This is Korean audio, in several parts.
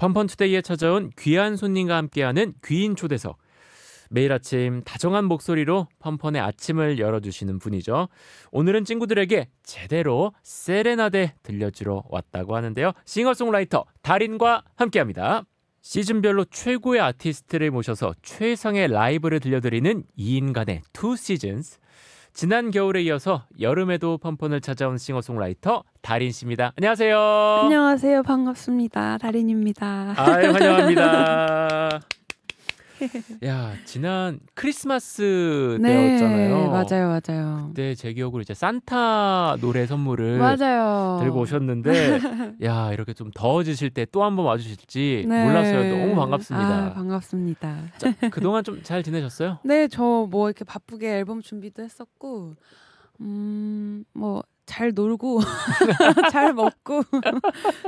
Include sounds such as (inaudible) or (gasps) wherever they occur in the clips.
펀펀투데이에 찾아온 귀한 손님과 함께하는 귀인 초대석. 매일 아침 다정한 목소리로 펀펀의 아침을 열어주시는 분이죠. 오늘은 친구들에게 제대로 세레나데 들려주러 왔다고 하는데요. 싱어송라이터 달인과 함께합니다. 시즌별로 최고의 아티스트를 모셔서 최상의 라이브를 들려드리는 2인간의 2 시즌스 지난 겨울에 이어서 여름에도 펌펀을 찾아온 싱어송라이터 다린 씨입니다. 안녕하세요. 안녕하세요. 반갑습니다. 다린입니다. 아, 환영합니다. (laughs) (laughs) 야 지난 크리스마스 네, 때였잖아요. 맞아요, 맞아요. 그때 제 기억으로 이제 산타 노래 선물을 맞아요. 들고 오셨는데 (laughs) 야 이렇게 좀 더워지실 때 또 한번 와주실지 네. 몰랐어요. 너무 반갑습니다. 아, 반갑습니다. 자, 그동안 좀 잘 지내셨어요? (laughs) 네, 저 뭐 이렇게 바쁘게 앨범 준비도 했었고 음 뭐 잘 놀고 잘 먹고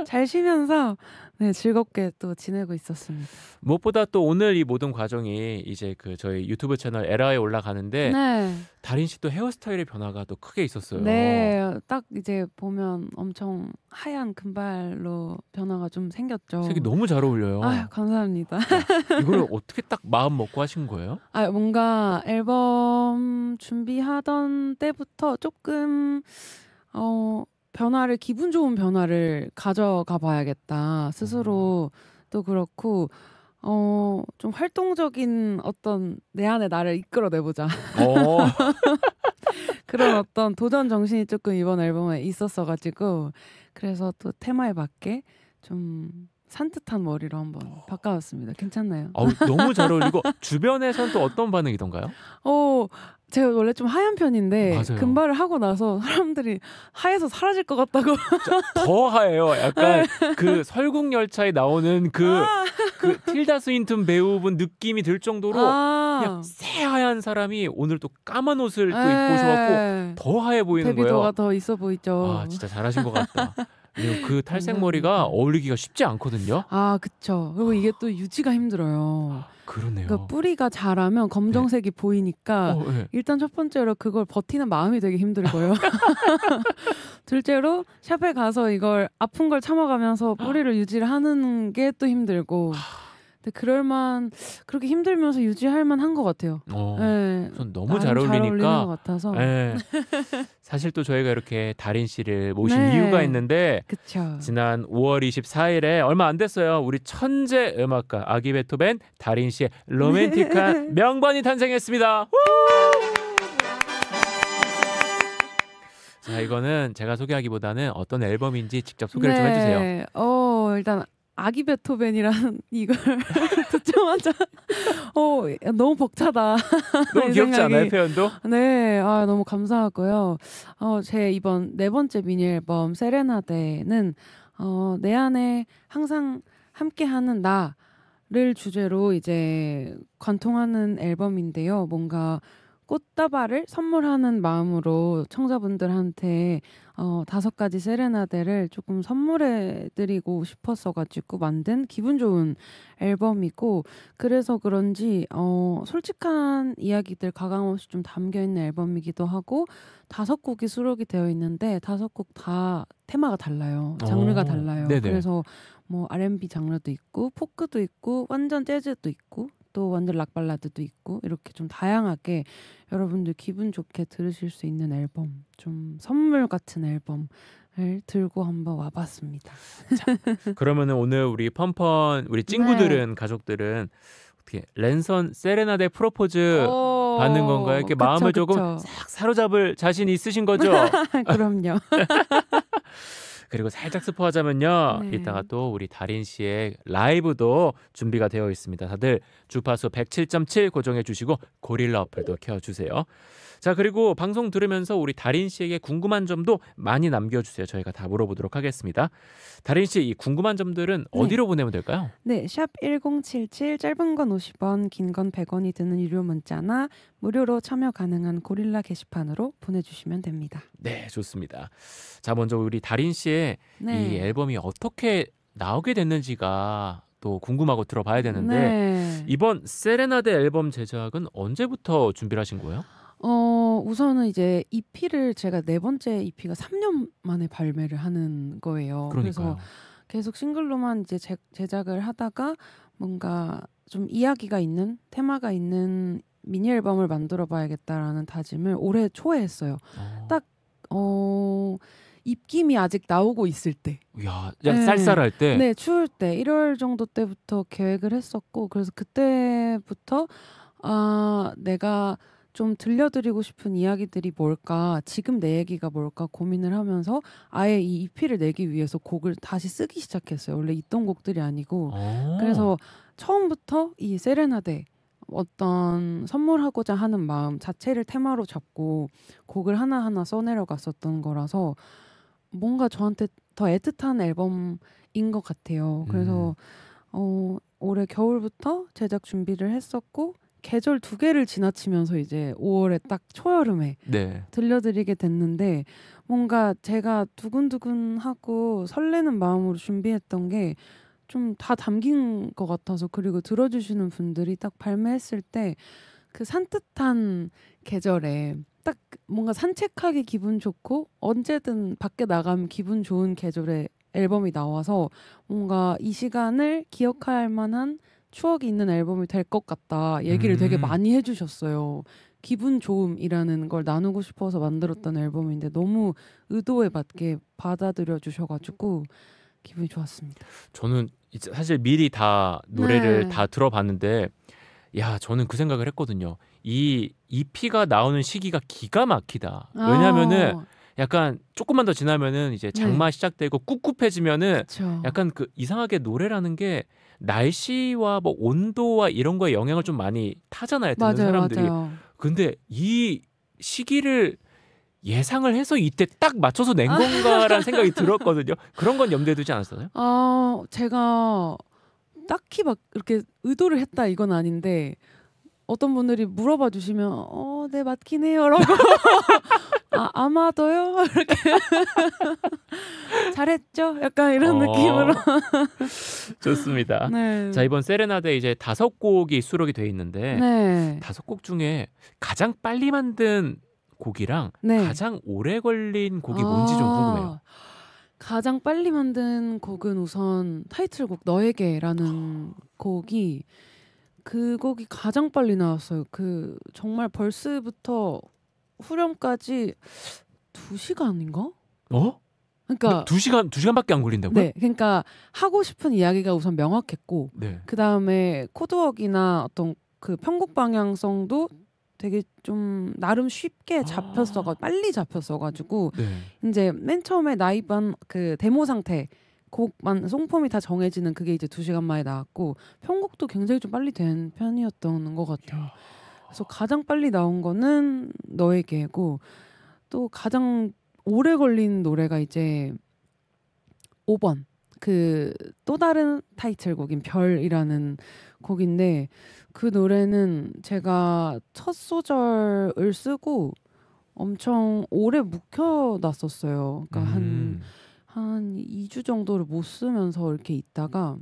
잘 쉬면서 네, 즐겁게 또 지내고 있었습니다. 무엇보다 또 오늘 이 모든 과정이 이제 그 저희 유튜브 채널 에라에 올라가는데 네. 다린 씨또 헤어스타일의 변화가 또 크게 있었어요. 네, 딱 이제 보면 엄청 하얀 금발로 변화가 좀 생겼죠. 색이 너무 잘 어울려요. 아유, 감사합니다. 아, 이걸 어떻게 딱 마음 먹고 하신 거예요? 아, 뭔가 앨범 준비하던 때부터 조금 어 변화를 기분 좋은 변화를 가져가 봐야겠다 스스로 음. 또 그렇고 어, 좀 활동적인 어떤 내 안에 나를 이끌어내보자. 어. (laughs) 그런 어떤 도전 정신이 조금 이번 앨범에 있었어가지고, 그래서 또 테마에 맞게 좀 산뜻한 머리로 한번 어. 바꿔봤습니다. 괜찮나요? 어, 너무 잘 (laughs) 어울리고 주변에선 또 어떤 반응이던가요? 어, 제가 원래 좀 하얀 편인데 맞아요. 금발을 하고 나서 사람들이 하얘서 사라질 것 같다고 더 하얘요. 약간 네. 그 설국열차에 나오는 그, 아! 틸다 그 스윈튼 배우분 느낌이 들 정도로 아~ 그냥 새하얀 사람이 오늘 또 까만 옷을 또 입고 네. 오셔갖고 더 하얘 보이는 거예요. 대비도가 더 있어 보이죠. 아 진짜 잘하신 것 같다. (laughs) 그리고 그 탈색머리가 음, 음, 음. 어울리기가 쉽지 않거든요. 아, 그쵸. 그리고 이게 또 유지가 힘들어요. 그러네요. 그러니까 뿌리가 자라면 검정색이 네. 보이니까 어, 네. 일단 첫 번째로 그걸 버티는 마음이 되게 힘들고요. (laughs) (laughs) 둘째로 샵에 가서 이걸 아픈 걸 참아가면서 뿌리를 아. 유지를 하는 게 또 힘들고. 아. 근데 네, 그럴만 그렇게 힘들면서 유지할 만한 것 같아요. 어, 네. 전 너무 잘 어울리니까. 것 같아서. 네. (laughs) 사실 또 저희가 이렇게 다린 씨를 모신 네. 이유가 있는데 그쵸. 지난 5월 24일에 얼마 안 됐어요. 우리 천재 음악가 아기 베토벤 다린 씨의 로맨틱한 (laughs) 명반이 탄생했습니다. 자 이거는 제가 소개하기보다는 어떤 앨범인지 직접 소개를 네. 좀 해주세요. 어 일단 아기 베토벤이란 (laughs) 이걸 (laughs) 듣자마자 어 너무 벅차다. (laughs) 너무 귀엽지 않아요 표현도? 네, 아 너무 감사하고요. 어제 이번 네 번째 미니 앨범 세레나데는 어내 안에 항상 함께하는 나를 주제로 이제 관통하는 앨범인데요. 뭔가 꽃다발을 선물하는 마음으로 청자분들한테 어, 다섯 가지 세레나데를 조금 선물해드리고 싶었어가지고 만든 기분 좋은 앨범이고 그래서 그런지 어, 솔직한 이야기들 가감 없이 좀 담겨있는 앨범이기도 하고 다섯 곡이 수록이 되어 있는데 다섯 곡 다 테마가 달라요 장르가 오. 달라요 네네. 그래서 뭐 R&B 장르도 있고 포크도 있고 완전 재즈도 있고 또 완전 락 발라드도 있고 이렇게 좀 다양하게 여러분들 기분 좋게 들으실 수 있는 앨범 좀 선물 같은 앨범을 들고 한번 와봤습니다. 자, 그러면은 오늘 우리 펀펀 우리 네. 친구들은 네. 가족들은 어떻게 랜선 세레나데 프로포즈 받는 건가요? 이렇게 그쵸, 마음을 그쵸. 조금 싹 사로잡을 자신 있으신 거죠? (laughs) 그럼요. (laughs) 그리고 살짝 스포하자면요. 네. 이따가 또 우리 다린 씨의 라이브도 준비가 되어 있습니다. 다들 주파수 107.7 고정해 주시고 고릴라 어플도 켜주세요. 자 그리고 방송 들으면서 우리 다린 씨에게 궁금한 점도 많이 남겨주세요. 저희가 다 물어보도록 하겠습니다. 다린 씨이 궁금한 점들은 네. 어디로 네. 보내면 될까요? 네, 샵 #1077 짧은 건 50원, 긴 건 100원이 드는 유료 문자나 무료로 참여 가능한 고릴라 게시판으로 보내주시면 됩니다. 네, 좋습니다. 자 먼저 우리 다린 씨의 네. 이 앨범이 어떻게 나오게 됐는지가 또 궁금하고 들어봐야 되는데 네. 이번 세레나데 앨범 제작은 언제부터 준비를 하신 거예요? 어, 우선은 이제 EP를 제가 네 번째 EP가 3년 만에 발매를 하는 거예요. 그러니까요. 그래서 계속 싱글로만 이제 제, 제작을 하다가 뭔가 좀 이야기가 있는 테마가 있는 미니 앨범을 만들어 봐야겠다라는 다짐을 올해 초에 했어요. 어. 딱 어, 입김이 아직 나오고 있을 때. 야, 네. 쌀쌀할 때. 네, 추울 때 1월 정도 때부터 계획을 했었고 그래서 그때부터 아, 내가 좀 들려드리고 싶은 이야기들이 뭘까, 지금 내 얘기가 뭘까 고민을 하면서 아예 이 EP를 내기 위해서 곡을 다시 쓰기 시작했어요. 원래 있던 곡들이 아니고. 아~ 그래서 처음부터 이 세레나데 어떤 선물하고자 하는 마음 자체를 테마로 잡고 곡을 하나하나 써내려 갔었던 거라서 뭔가 저한테 더 애틋한 앨범인 것 같아요. 그래서 음. 어, 올해 겨울부터 제작 준비를 했었고 계절 두 개를 지나치면서 이제 5월에 딱 초여름에 네. 들려드리게 됐는데 뭔가 제가 두근두근하고 설레는 마음으로 준비했던 게 좀 다 담긴 것 같아서 그리고 들어주시는 분들이 딱 발매했을 때 그 산뜻한 계절에 딱 뭔가 산책하기 기분 좋고 언제든 밖에 나가면 기분 좋은 계절에 앨범이 나와서 뭔가 이 시간을 기억할 만한 추억이 있는 앨범이 될 것 같다 얘기를 음. 되게 많이 해주셨어요. 기분 좋음이라는 걸 나누고 싶어서 만들었던 앨범인데 너무 의도에 맞게 받아들여 주셔가지고 기분이 좋았습니다. 저는 사실 미리 다 노래를 네. 다 들어봤는데 야 저는 그 생각을 했거든요. 이 잎이가 나오는 시기가 기가 막히다. 아. 왜냐면은 약간 조금만 더 지나면은 이제 네. 장마 시작되고 꿉꿉해지면은 약간 그 이상하게 노래라는 게 날씨와 뭐 온도와 이런 거에 영향을 좀 많이 타잖아요. 듣는 사람들이. 근데 이 시기를 예상을 해서 이때 딱 맞춰서 낸 건가라는 (laughs) 생각이 들었거든요. 그런 건 염두에 두지 않았어요? 아, 제가 딱히 막 이렇게 의도를 했다 이건 아닌데 어떤 분들이 물어봐 주시면 어, 네 맞긴 해요. 라고 (laughs) 아, 아마도요. 이렇게 (laughs) 잘했죠. 약간 이런 어... 느낌으로 좋습니다. (laughs) 네. 자 이번 세레나데 이제 다섯 곡이 수록이 돼 있는데 네. 다섯 곡 중에 가장 빨리 만든 곡이랑 네. 가장 오래 걸린 곡이 아... 뭔지 좀 궁금해요. 가장 빨리 만든 곡은 우선 타이틀곡 너에게라는 아. 곡이 그 곡이 가장 빨리 나왔어요. 그 정말 벌스부터 후렴까지 두 시간인가? 어? 그러니까 뭐 두 시간 두 시간밖에 안 걸린다고요? 네, 그러니까 하고 싶은 이야기가 우선 명확했고, 네. 그 다음에 코드웍이나 어떤 그 편곡 방향성도 되게 좀 나름 쉽게 아. 잡혔어가 아~ 빨리 잡혔어가지고 네. 이제 맨 처음에 나이반 그 데모 상태 곡만 송폼이 다 정해지는 그게 이제 두 시간 만에 나왔고 편곡도 굉장히 좀 빨리 된 편이었던 것 같아요. 그래서 가장 빨리 나온 거는 너에게고 또 가장 오래 걸린 노래가 이제 5번 그 또 다른 타이틀곡인 별이라는 곡인데 그 노래는 제가 첫 소절을 쓰고 엄청 오래 묵혀놨었어요. 그러니까 음. 한한 2주 정도를 못 쓰면서 이렇게 있다가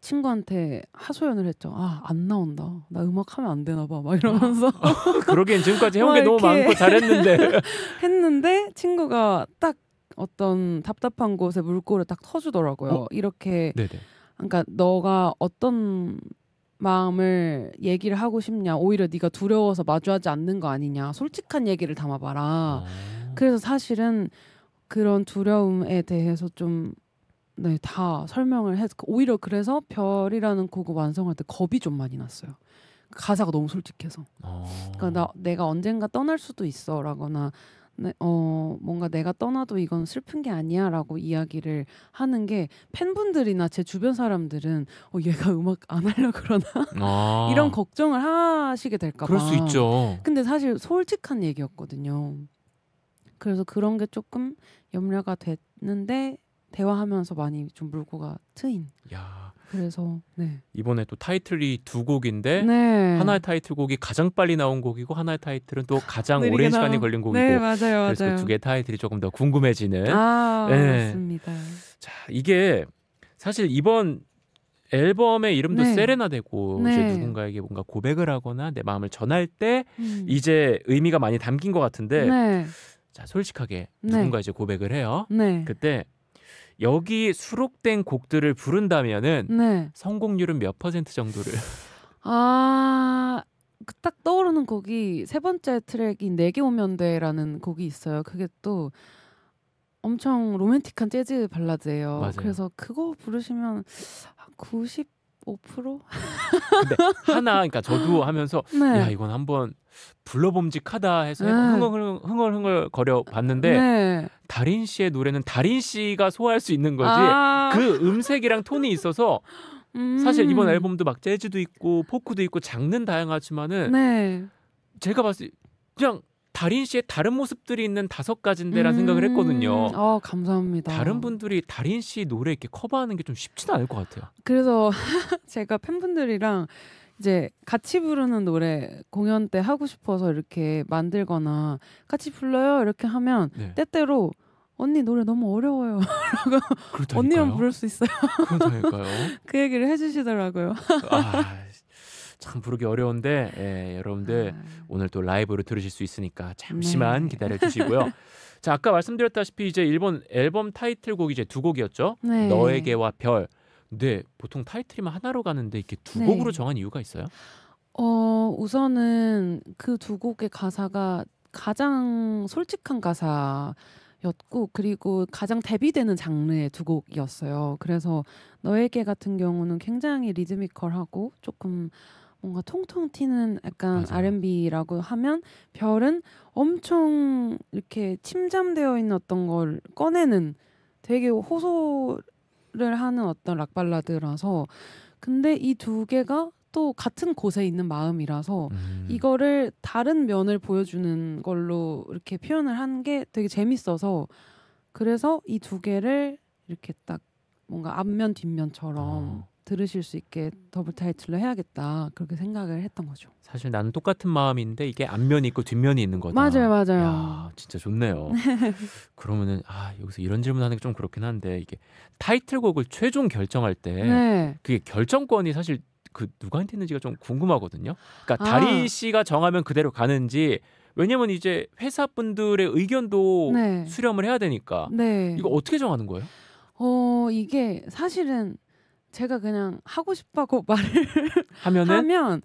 친구한테 하소연을 했죠. 아, 안 나온다. 나 음악 하면 안 되나 봐. 막 이러면서. 아, 아, 그러기엔 지금까지 해온 게 너무 많고 잘했는데. (laughs) 했는데 친구가 딱 어떤 답답한 곳에 물꼬를 딱 터주더라고요. 어? 이렇게. 네네. 그러니까 너가 어떤 마음을 얘기를 하고 싶냐. 오히려 네가 두려워서 마주하지 않는 거 아니냐. 솔직한 얘기를 담아봐라. 아. 그래서 사실은 그런 두려움에 대해서 좀 네, 다 설명을 해서 오히려 그래서 별이라는 곡을 완성할 때 겁이 좀 많이 났어요. 가사가 너무 솔직해서. 어. 그러니까 나 내가 언젠가 떠날 수도 있어라거나 네, 어, 뭔가 내가 떠나도 이건 슬픈 게 아니야 라고 이야기를 하는 게 팬분들이나 제 주변 사람들은 어, 얘가 음악 안하려 그러나? 아. (laughs) 이런 걱정을 하시게 될까 봐. 그럴 수 있죠. 근데 사실 솔직한 얘기였거든요. 그래서 그런 게 조금 염려가 됐는데 대화하면서 많이 좀 물고가 트인. 야. 그래서 네. 이번에 또 타이틀이 두 곡인데 네. 하나의 타이틀곡이 가장 빨리 나온 곡이고 하나의 타이틀은 또 가장 오랜 시간이 걸린 곡이고. 네, 맞아요. 그래서 그 맞아요. 그두개 타이틀이 조금 더 궁금해지는. 아, 네. 예. 맞습니다. 자, 이게 사실 이번 앨범의 이름도 네. 세레나데고 네. 이제 누군가에게 뭔가 고백을 하거나 내 마음을 전할 때 음. 이제 의미가 많이 담긴 것 같은데 네. 자 솔직하게 네. 누군가 이제 고백을 해요. 네. 그때 여기 수록된 곡들을 부른다면은 네. 성공률은 몇 퍼센트 정도를? 아, 그 딱 떠오르는 곡이 세 번째 트랙인 내게 오면 돼라는 곡이 있어요. 그게 또 엄청 로맨틱한 재즈 발라드예요. 맞아요. 그래서 그거 부르시면 90 5%? 근데 하나 그러니까 저도 하면서 네. 야 이건 한번 불러봄직하다 해서 네. 흥얼흥얼, 흥얼흥얼 거려 봤는데 네. 다린 씨의 노래는 다린 씨가 소화할 수 있는 거지 아~ 그 음색이랑 톤이 있어서 음~ 사실 이번 앨범도 막 재즈도 있고 포크도 있고 장르는 다양하지만은 네. 제가 봤을 때 그냥 다린 씨의 다른 모습들이 있는 다섯 가지인데라는 음 생각을 했거든요. 아 감사합니다. 다른 분들이 다린 씨 노래 이렇게 커버하는 게 좀 쉽지는 않을 것 같아요. 그래서 (laughs) 제가 팬분들이랑 이제 같이 부르는 노래 공연 때 하고 싶어서 이렇게 만들거나 같이 불러요 이렇게 하면 네. 때때로 언니 노래 너무 어려워요. (laughs) 언니만 부를 수 있어요. 그렇다니까요. (laughs) 그 얘기를 해주시더라고요. 아, 참 부르기 어려운데 예, 여러분들 아. 오늘 또 라이브로 들으실 수 있으니까 잠시만 네. 기다려 주시고요. (laughs) 자 아까 말씀드렸다시피 이제 일본 앨범 타이틀곡이 이제 두 곡이었죠. 네. 너에게와 별. 근 보통 타이틀이만 하나로 가는데 이렇게 두 네. 곡으로 정한 이유가 있어요? 어 우선은 그 두 곡의 가사가 가장 솔직한 가사. 였고 그리고 가장 대비되는 장르의 두 곡이었어요. 그래서 너에게 같은 경우는 굉장히 리드미컬하고 조금 뭔가 통통 튀는 약간 맞아요. R&B라고 하면 별은 엄청 이렇게 침잠되어 있는 어떤 걸 꺼내는 되게 호소를 하는 어떤 락 발라드라서 근데 이 두 개가 또 같은 곳에 있는 마음이라서 음. 이거를 다른 면을 보여주는 걸로 이렇게 표현을 한 게 되게 재밌어서 그래서 이 두 개를 이렇게 딱 뭔가 앞면 뒷면처럼 어. 들으실 수 있게 더블 타이틀로 해야겠다 그렇게 생각을 했던 거죠. 사실 나는 똑같은 마음인데 이게 앞면이 있고 뒷면이 있는 거다. 맞아요, 맞아요. 야, 진짜 좋네요. (laughs) 그러면은 아 여기서 이런 질문하는 게 좀 그렇긴 한데 이게 타이틀곡을 최종 결정할 때 네. 그게 결정권이 사실 그 누구한테 있는지가 좀 궁금하거든요. 그러니까 아. 다리 씨가 정하면 그대로 가는지 왜냐면 이제 회사 분들의 의견도 네. 수렴을 해야 되니까 네. 이거 어떻게 정하는 거예요? 어 이게 사실은 제가 그냥 하고 싶다고 (laughs) 말을 하면은? 하면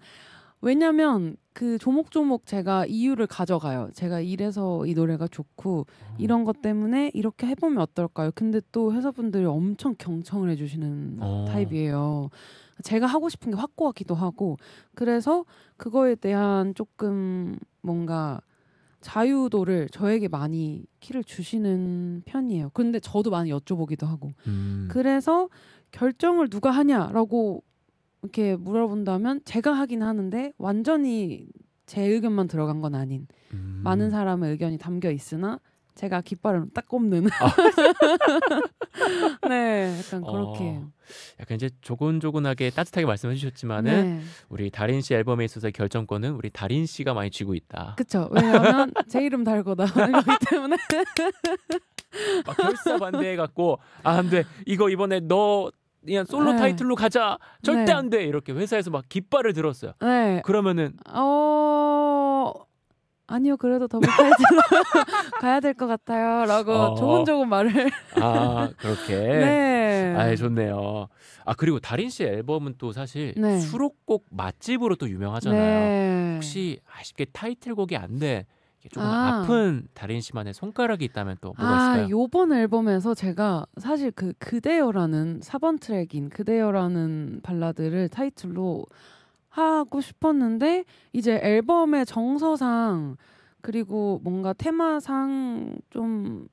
왜냐면 그 조목조목 제가 이유를 가져가요. 제가 이래서 이 노래가 좋고 음. 이런 것 때문에 이렇게 해보면 어떨까요? 근데 또 회사분들이 엄청 경청을 해주시는 어. 타입이에요. 제가 하고 싶은 게 확고하기도 하고 그래서 그거에 대한 조금 뭔가 자유도를 저에게 많이 키를 주시는 편이에요. 근데 저도 많이 여쭤보기도 하고 음. 그래서 결정을 누가 하냐라고 이렇게 물어본다면 제가 하긴 하는데 완전히 제 의견만 들어간 건 아닌 음. 많은 사람의 의견이 담겨 있으나 제가 깃발을 딱 꼽는 아. (laughs) 네 약간 어. 그렇게 어, 약간 이제 조곤조곤하게 따뜻하게 말씀해 주셨지만은 네. 우리 다린 씨 앨범에 있어서 결정권은 우리 다린 씨가 많이 쥐고 있다 그쵸 왜냐하면 (laughs) 제 이름 달고 나오는 거기 때문에 막 결사 반대해 갖고 아 안돼 이거 이번에 너 그냥 솔로 네. 타이틀로 가자 절대 네. 안돼 이렇게 회사에서 막 깃발을 들었어요. 네. 그러면은 어 아니요 그래도 더블 타이틀로 (laughs) 가야 될 것 같아요라고 어, 어... 좋은 좋은 말을 아 그렇게 (laughs) 네. 아 좋네요. 아 그리고 다린 씨 앨범은 또 사실 네. 수록곡 맛집으로 또 유명하잖아요. 네. 혹시 아쉽게 타이틀곡이 안 돼. 조금 아. 아픈 다린 씨만의 손가락이 있다면 또 뭐가 아, 있을까요? 아, 번 앨범에서 제가 사실 그 그대여라는 4번 트랙인 그대여라는 발라드를 타이틀로 하고 싶었는데 이제 앨범의 정서상 그리고 뭔가 테마상 좀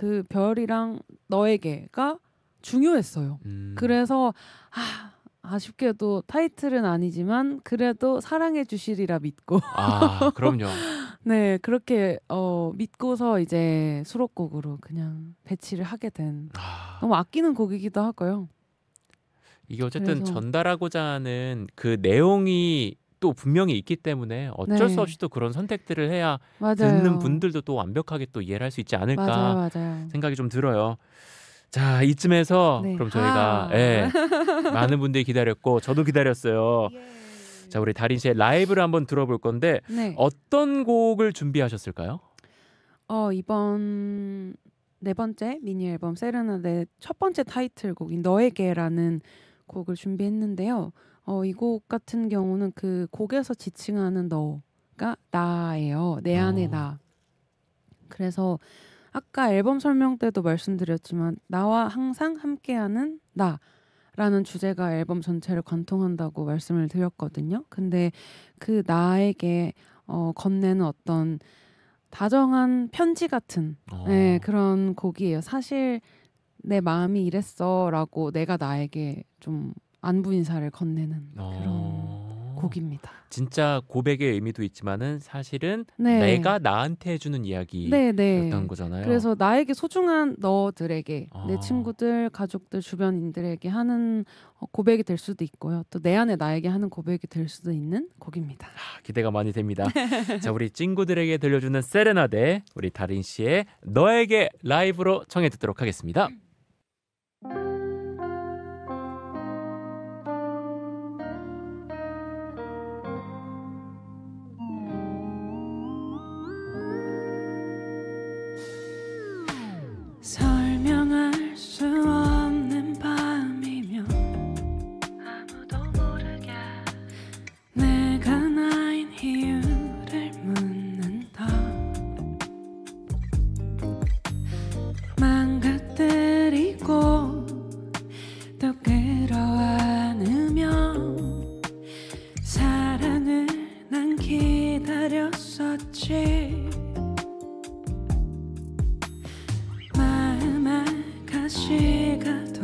그 별이랑 너에게가 중요했어요. 음. 그래서 아 아쉽게도 타이틀은 아니지만 그래도 사랑해 주시리라 믿고 아 그럼요 (laughs) 네 그렇게 어 믿고서 이제 수록곡으로 그냥 배치를 하게 된 아... 너무 아끼는 곡이기도 하고요 이게 어쨌든 그래서... 전달하고자 하는 그 내용이 또 분명히 있기 때문에 어쩔 네. 수 없이 또 그런 선택들을 해야 맞아요. 듣는 분들도 또 완벽하게 또 이해를 할 수 있지 않을까 맞아요, 맞아요. 생각이 좀 들어요. 자 이쯤에서 네. 그럼 저희가 아. 예, 많은 분들이 기다렸고 저도 기다렸어요. 예. 자 우리 달인 씨의 라이브를 한번 들어볼 건데 네. 어떤 곡을 준비하셨을까요? 어 이번 네 번째 미니 앨범 세르나데 첫 번째 타이틀곡인 너에게라는 곡을 준비했는데요. 어, 이 곡 같은 경우는 그 곡에서 지칭하는 너가 나예요. 내 안의 어. 나. 그래서 아까 앨범 설명 때도 말씀드렸지만 나와 항상 함께하는 나라는 주제가 앨범 전체를 관통한다고 말씀을 드렸거든요. 근데 그 나에게 어, 건네는 어떤 다정한 편지 같은 어. 네, 그런 곡이에요. 사실 내 마음이 이랬어라고 내가 나에게 좀 안부 인사를 건네는 어. 그런 곡입니다. 진짜 고백의 의미도 있지만은 사실은 네. 내가 나한테 해주는 이야기였던 네, 네. 거잖아요. 그래서 나에게 소중한 너들에게 아. 내 친구들, 가족들, 주변인들에게 하는 어, 고백이 될 수도 있고요. 또 내 안에 나에게 하는 고백이 될 수도 있는 곡입니다. 아, 기대가 많이 됩니다. (laughs) 자, 우리 친구들에게 들려주는 세레나데 우리 다린 씨의 너에게 라이브로 청해 듣도록 하겠습니다. 시간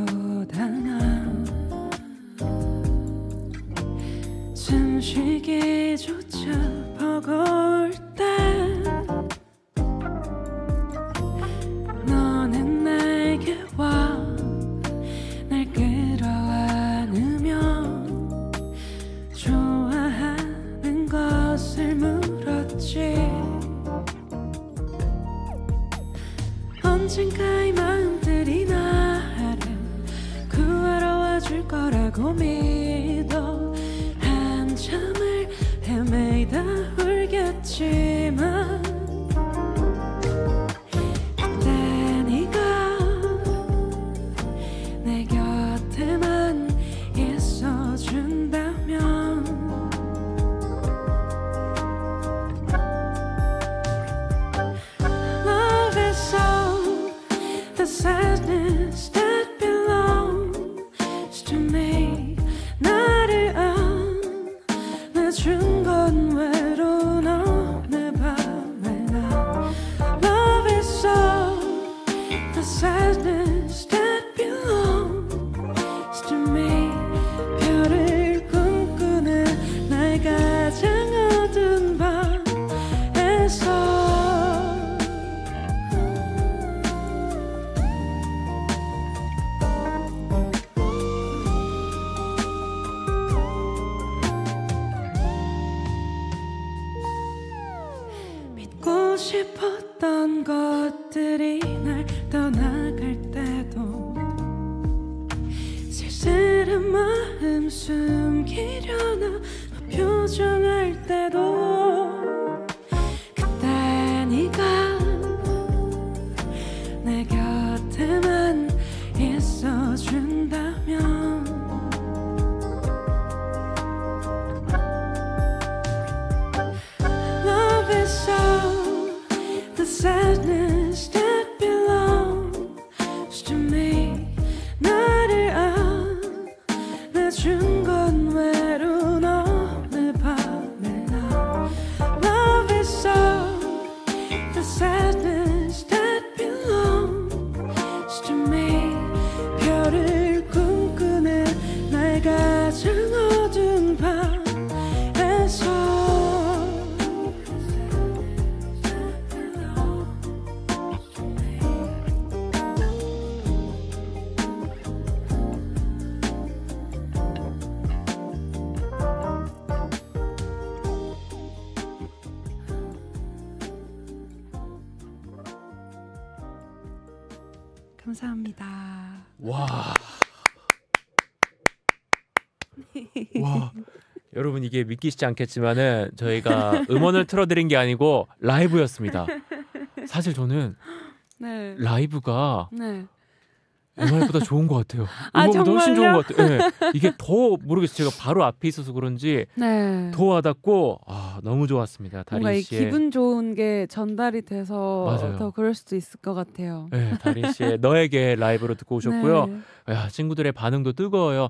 싶었던 것들이 날 떠나갈 때도 쓸쓸한 마음 숨기려나 표정할 때도 이게 믿기시지 않겠지만은 저희가 음원을 틀어드린 게 아니고 라이브였습니다. 사실 저는 네. 라이브가 네. 음악보다 좋은 것 같아요. 음악보다 아, 훨씬 좋은 것 같아요. 네. 예. 이게 더 모르겠어요. 제가 바로 앞에 있어서 그런지 네. 더 와닿고 아 너무 좋았습니다. 다린 뭔가 씨 기분 좋은 게 전달이 돼서 맞아요. 더 그럴 수도 있을 것 같아요. 네, 다린 씨의 (laughs) 너에게 라이브로 듣고 오셨고요. 네. 야, 친구들의 반응도 뜨거워요.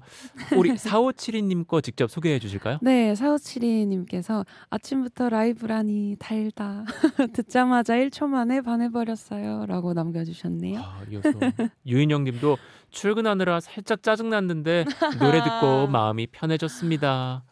우리 4572님 (laughs) 거 직접 소개해 주실까요? 네, 4572님께서 아침부터 라이브라니 달다. (laughs) 듣자마자 1초 만에 반해버렸어요. 라고 남겨주셨네요. 아, 유인영 님도 출근하느라 살짝 짜증났는데 노래 듣고 마음이 편해졌습니다.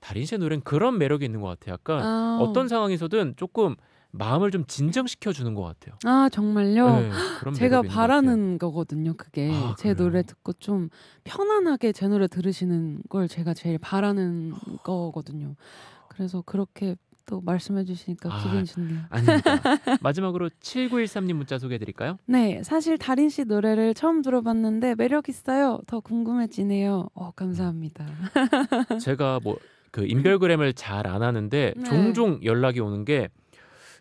달인 씨의 노래는 그런 매력이 있는 것 같아요. 약간 아. 어떤 상황에서든 조금 마음을 좀 진정시켜 주는 것 같아요. 아 정말요? 네, 제가 바라는 거거든요. 그게 아, 제 노래 듣고 좀 편안하게 제 노래 들으시는 걸 제가 제일 바라는 거거든요. 그래서 그렇게 또 말씀해 주시니까 아, 기분이 좋네요. 아닙니다. (laughs) 마지막으로 7913님 문자 소개해 드릴까요? 네. 사실 다린 씨 노래를 처음 들어봤는데 매력 있어요. 더 궁금해지네요. 어, 감사합니다. 제가 뭐그 인별그램을 잘 안 하는데 네. 종종 연락이 오는 게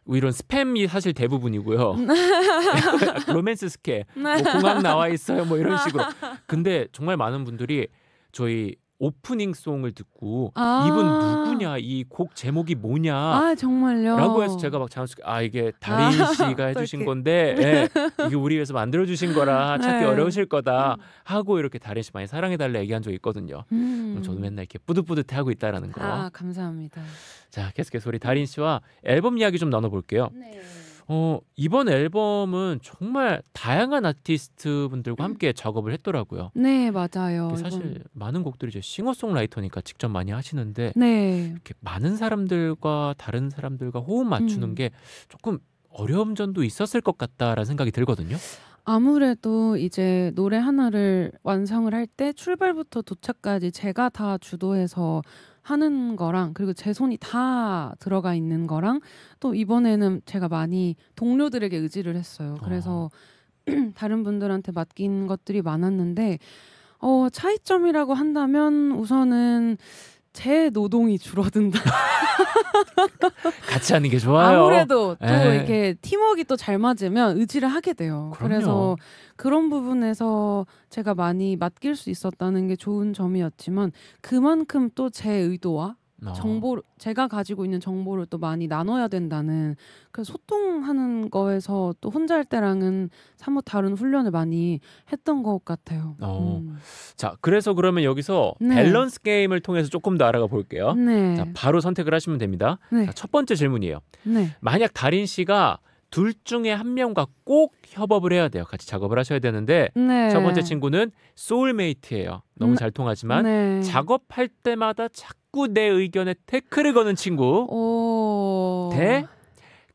이런 스팸이 사실 대부분이고요. 음. (laughs) 로맨스 스케, 뭐 네. 공항 나와 있어요, 뭐 이런 식으로. (laughs) 근데 정말 많은 분들이 저희 오프닝 송을 듣고 아~ 이분 누구냐 이 곡 제목이 뭐냐 아 정말요 라고 해서 제가 막 자연스럽게 아 이게 다린 아, 씨가 (laughs) 해주신 건데 네, 이게 우리 위해서 만들어주신 거라 찾기 네. 어려우실 거다 음. 하고 이렇게 다린 씨 많이 사랑해달라 얘기한 적이 있거든요 음. 저도 맨날 이렇게 뿌듯뿌듯해 하고 있다라는 거아 감사합니다 자 계속해서 우리 다린 씨와 앨범 이야기 좀 나눠볼게요 네. 어, 이번 앨범은 정말 다양한 아티스트 분들과 음. 함께 작업을 했더라고요. 네, 맞아요. 사실 이건... 많은 곡들이 이제 싱어송라이터니까 직접 많이 하시는데 네. 이렇게 많은 사람들과 다른 사람들과 호흡 맞추는 음. 게 조금 어려움전도 있었을 것 같다라는 생각이 들거든요. 아무래도 이제 노래 하나를 완성을 할 때 출발부터 도착까지 제가 다 주도해서 하는 거랑 그리고 제 손이 다 들어가 있는 거랑 또 이번에는 제가 많이 동료들에게 의지를 했어요. 그래서 어. (clears throat) 다른 분들한테 맡긴 것들이 많았는데 어, 차이점이라고 한다면 우선은 제 노동이 줄어든다. (laughs) (laughs) 같이 하는 게 좋아요. 아무래도 또 에이. 예. 이렇게 팀워크 또잘 맞으면 의지를 하게 돼요. 그럼요. 그래서 그런 부분에서 제가 많이 맡길 수 있었다는 게 좋은 점이었지만 그만큼 또 제 의도와 어. 정보 제가 가지고 있는 정보를 또 많이 나눠야 된다는 그 소통하는 거에서 또 혼자 할 때랑은 사뭇 다른 훈련을 많이 했던 것 같아요. 어. 음. 자 그래서 그러면 여기서 네. 밸런스 게임을 통해서 조금 더 알아가 볼게요. 네. 자, 바로 선택을 하시면 됩니다. 네. 자, 첫 번째 질문이에요. 네. 만약 다린 씨가 둘 중에 한 명과 꼭 협업을 해야 돼요. 같이 작업을 하셔야 되는데 네. 첫 번째 친구는 소울메이트예요. 너무 음. 잘 통하지만 네. 작업할 때마다 자 자꾸 내 의견에 태클을 거는 친구. 오... 대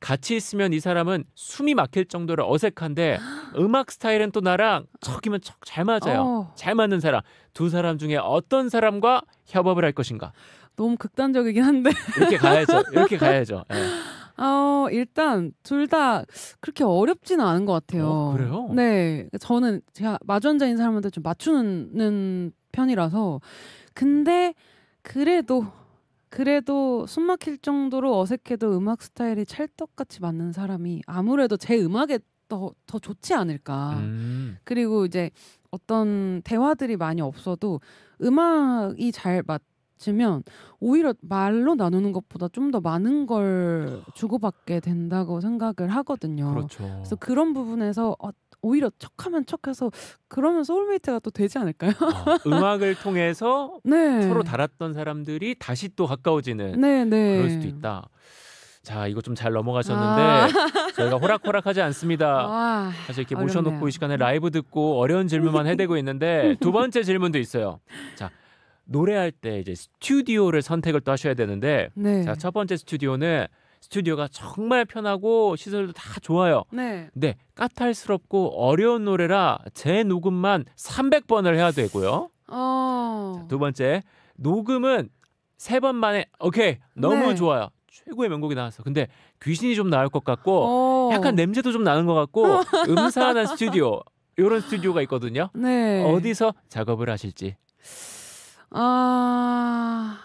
같이 있으면 이 사람은 숨이 막힐 정도로 어색한데 (gasps) 음악 스타일은 또 나랑 척이면 척잘 맞아요. 어... 잘 맞는 사람. 두 사람 중에 어떤 사람과 협업을 할 것인가? 너무 극단적이긴 한데. 이렇게 가야죠. 이렇게 (laughs) 가야죠. 네. 어, 일단 둘 다 그렇게 어렵지는 않은 것 같아요. 어, 그래요? 네, 저는 제가 마주 앉아 있는 사람한테 좀 맞추는 편이라서 근데 그래도 그래도 숨 막힐 정도로 어색해도 음악 스타일이 찰떡같이 맞는 사람이 아무래도 제 음악에 더, 더 좋지 않을까. 음. 그리고 이제 어떤 대화들이 많이 없어도 음악이 잘 맞으면 오히려 말로 나누는 것보다 좀 더 많은 걸 주고받게 된다고 생각을 하거든요. 그렇죠. 그래서 그런 부분에서 어, 오히려 척하면 척해서 그러면 소울메이트가 또 되지 않을까요? 어, 음악을 통해서 (laughs) 네. 서로 달았던 사람들이 다시 또 가까워지는 네, 네. 그럴 수도 있다. 자 이거 좀 잘 넘어가셨는데 아 (laughs) 저희가 호락호락하지 않습니다. 사실 이렇게 어렵네요. 모셔놓고 이 시간에 라이브 듣고 어려운 질문만 해대고 있는데 (laughs) 두 번째 질문도 있어요. 자 노래할 때 이제 스튜디오를 선택을 또 하셔야 되는데 네. 자첫 번째 스튜디오는 스튜디오가 정말 편하고 시설도 다 좋아요. 네. 근데 까탈스럽고 어려운 노래라 재 녹음만 300번을 해야 되고요. 어... 자, 두 번째 녹음은 세번 만에 오케이 너무 네. 좋아요. 최고의 명곡이 나왔어. 근데 귀신이 좀 나올 것 같고 오. 어. 약간 냄새도 좀 나는 것 같고 (laughs) 음산한 스튜디오 이런 스튜디오가 있거든요. 네. 어디서 작업을 하실지. 아.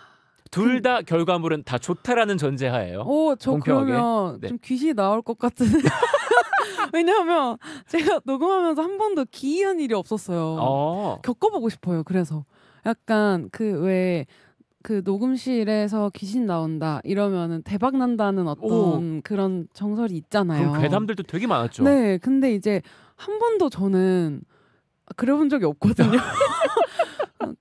둘다 결과물은 다 좋다라는 전제하에요. 오, 저 공평하게. 그러면 네. 좀 귀신이 나올 것 같은. (laughs) 왜냐하면 제가 녹음하면서 한 번도 기이한 일이 없었어요. 어. 겪어보고 싶어요. 그래서 약간 그 왜그 그 녹음실에서 귀신 나온다 이러면은 대박 난다는 어떤 오. 그런 정설이 있잖아요. 그럼 괴담들도 되게 많았죠. 네, 근데 이제 한 번도 저는 그래본 적이 없거든요. (laughs) (laughs)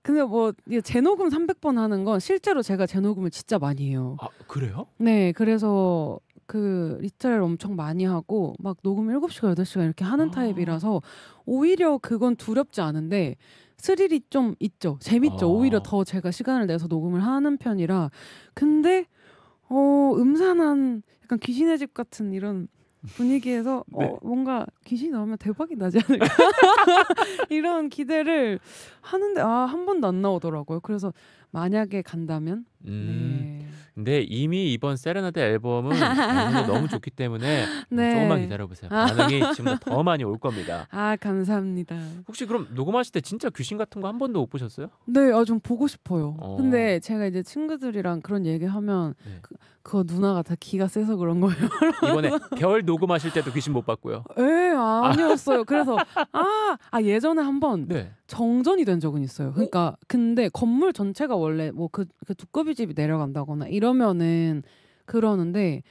근데 뭐 재녹음 300번 하는 건 실제로 제가 재녹음을 진짜 많이 해요. 아 그래요? 네, 그래서 그 리트를 엄청 많이 하고 막 녹음 7시간 8시간 이렇게 하는 아. 타입이라서 오히려 그건 두렵지 않은데 스릴이 좀 있죠. 재밌죠. 아. 오히려 더 제가 시간을 내서 녹음을 하는 편이라 근데 어 음산한 약간 귀신의 집 같은 이런 분위기에서 (laughs) 네. 어, 뭔가 귀신 나오면 대박이 나지 않을까 (laughs) 이런 기대를 하는데 아 한 번도 안 나오더라고요. 그래서 만약에 간다면 음. 네. 근데 이미 이번 세레나데 앨범은 (laughs) 너무 좋기 때문에 음, 네. 조금만 기다려보세요. 반응이 (laughs) 지금더 많이 올 겁니다. 아 감사합니다. 혹시 그럼 녹음하실 때 진짜 귀신 같은 거 한 번도 못 보셨어요? 네, 아 좀 보고 싶어요. 어. 근데 제가 이제 친구들이랑 그런 얘기하면 네. 그, 그거 누나가 다 기가 세서 그런 거예요. (laughs) 이번에 별 녹음하실 때도 귀신 못 봤고요. 네, 아, 니었어요 그래서 아, 아 예전에 한번 네. 정전이 된 적은 있어요. 어? 그러니까 근데 건물 전체가 원래 뭐그 그 두꺼비 집이 내려간다거나 이러면은 그러는데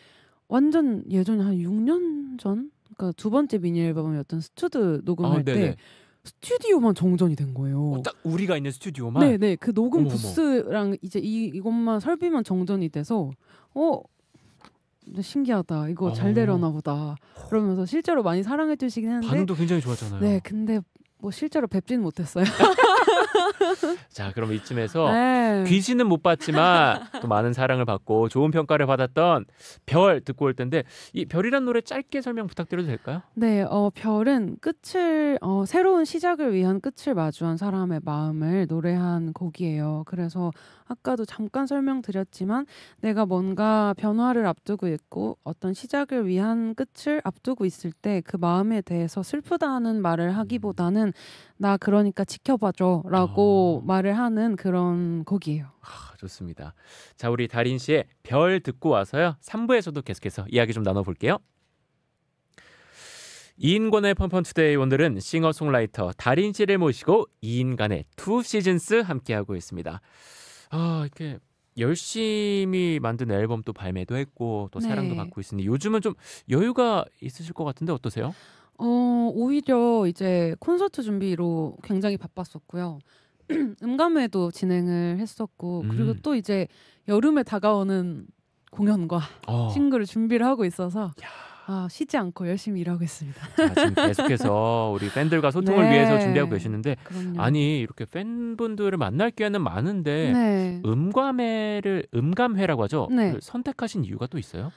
완전 예전에 한 6년 전 그러니까 두 번째 미니 앨범이었던 스튜드 녹음할 아, 때 스튜디오만 정전이 된 거예요. 어, 딱 우리가 있는 스튜디오만. 네, 네. 그 녹음 어머머. 부스랑 이제 이 이것만 설비만 정전이 돼서 어 신기하다. 이거 잘 아. 되려나 보다. 그러면서 실제로 많이 사랑해 주시긴 했는데 반응도 굉장히 좋았잖아요. 네, 근데 뭐 실제로 뵙지는 못했어요. (laughs) 자, 그럼 이쯤에서 네. 귀신은 못 봤지만 또 많은 사랑을 받고 좋은 평가를 받았던 별 듣고 올 텐데 이 별이란 노래 짧게 설명 부탁드려도 될까요? 네, 어, 별은 끝을 어, 새로운 시작을 위한 끝을 마주한 사람의 마음을 노래한 곡이에요. 그래서 아까도 잠깐 설명드렸지만 내가 뭔가 변화를 앞두고 있고 어떤 시작을 위한 끝을 앞두고 있을 때 그 마음에 대해서 슬프다는 말을 하기보다는 나 그러니까 지켜봐줘라고 어. 아. 말을 하는 그런 곡이에요. 아, 좋습니다. 자 우리 다린 씨의 별 듣고 와서요. 3부에서도 계속해서 이야기 좀 나눠볼게요. 이인권의 펀펀 투데이 오늘은 싱어송라이터 다린 씨를 모시고 이인간의 투 시즌스 함께하고 있습니다. 아 이렇게 열심히 만든 앨범 도 발매도 했고 또 네. 사랑도 네. 받고 있으니 요즘은 좀 여유가 있으실 것 같은데 어떠세요? 어, 오히려 이제 콘서트 준비로 굉장히 바빴었고요. (clears throat) 음감회도 진행을 했었고 음. 그리고 또 이제 여름에 다가오는 공연과 어. 싱글을 준비를 하고 있어서 야. 아, 쉬지 않고 열심히 일하고 있습니다. 자, 지금 계속해서 우리 팬들과 소통을 네. 위해서 준비하고 계시는데 그럼요. 아니 이렇게 팬분들을 만날 기회는 많은데 네. 음감회를 음감회라고 하죠. 네. 그 선택하신 이유가 또 있어요?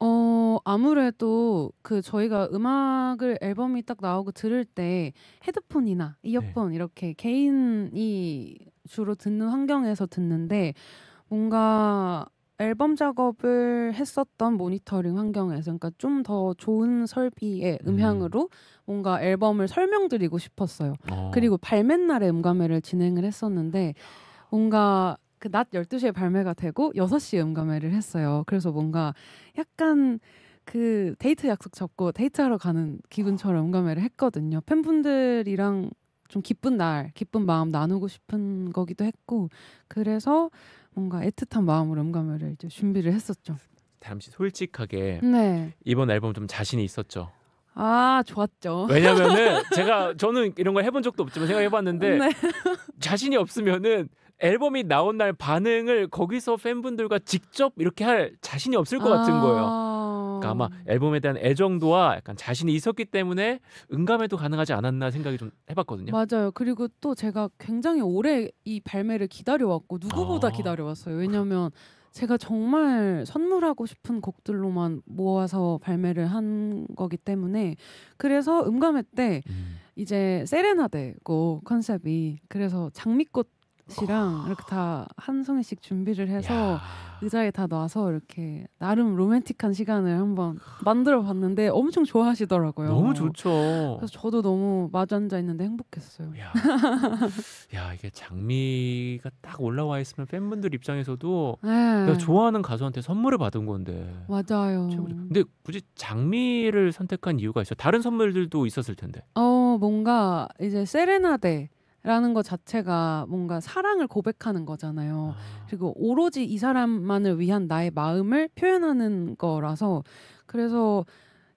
어 아무래도 그 저희가 음악을 앨범이 딱 나오고 들을 때 헤드폰이나 이어폰 네. 이렇게 개인이 주로 듣는 환경에서 듣는데 뭔가 앨범 작업을 했었던 모니터링 환경에서 그러니까 좀 더 좋은 설비의 음. 음향으로 음. 뭔가 앨범을 설명드리고 싶었어요. 어. 그리고 발매 날에 음감회를 진행을 했었는데 뭔가 그낮 12시에 발매가 되고 6시에 음감회를 했어요. 그래서 뭔가 약간 그 데이트 약속 잡고 데이트하러 가는 기분처럼 음감회를 했거든요. 팬분들이랑 좀 기쁜 날, 기쁜 마음 나누고 싶은 거기도 했고 그래서 뭔가 애틋한 마음으로 음감회를 이제 준비를 했었죠. 다람 솔직하게 네. 이번 앨범 좀 자신이 있었죠. 아 좋았죠. 왜냐면은 (laughs) 제가 저는 이런 걸 해본 적도 없지만 생각해봤는데 네. 자신이 없으면은 앨범이 나온 날 반응을 거기서 팬분들과 직접 이렇게 할 자신이 없을 것 같은 아. 거예요. 그러니까 아마 앨범에 대한 애정도와 약간 자신이 있었기 때문에 응감에도 가능하지 않았나 생각이 좀 해봤거든요. 맞아요. 그리고 또 제가 굉장히 오래 이 발매를 기다려왔고 누구보다 아... 기다려왔어요. 왜냐하면 제가 정말 선물하고 싶은 곡들로만 모아서 발매를 한 거기 때문에 그래서 음감회 때 음. 이제 세레나데고 컨셉이 그래서 장미꽃 씨랑 이렇게 다 한 송이씩 준비를 해서 야. 의자에 다 놔서 이렇게 나름 로맨틱한 시간을 한번 만들어 봤는데 엄청 좋아하시더라고요. 너무 좋죠. 그래서 저도 너무 마주 앉아 있는데 행복했어요. 야. 야, 이게 장미가 딱 올라와 있으면 팬분들 입장에서도 네. 좋아하는 가수한테 선물을 받은 건데. 맞아요. 최고죠. 근데 굳이 장미를 선택한 이유가 있어 다른 선물들도 있었을 텐데. 어, 뭔가 이제 세레나데 라는 것 자체가 뭔가 사랑을 고백하는 거잖아요. 아. 그리고 오로지 이 사람만을 위한 나의 마음을 표현하는 거라서 그래서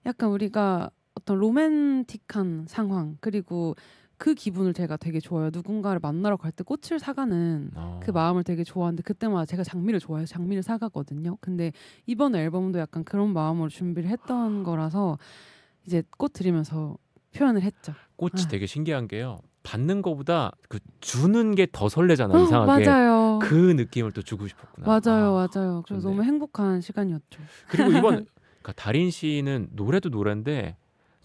약간 우리가 어떤 로맨틱한 상황 그리고 그 기분을 제가 되게 좋아요. 누군가를 만나러 갈 때 꽃을 사가는 아. 그 마음을 되게 좋아하는데 그때마다 제가 장미를 좋아해서 장미를 사가거든요. 근데 이번 앨범도 약간 그런 마음으로 준비를 했던 거라서 이제 꽃 드리면서 표현을 했죠. 꽃이 아. 되게 신기한 게요. 받는 거보다 그 주는 게 더 설레잖아 어, 이상하게 맞아요. 그 느낌을 또 주고 싶었구나 맞아요 아, 맞아요 그래서 너무 행복한 시간이었죠 그리고 이번 (laughs) 그러니까 다린 씨는 노래도 노래인데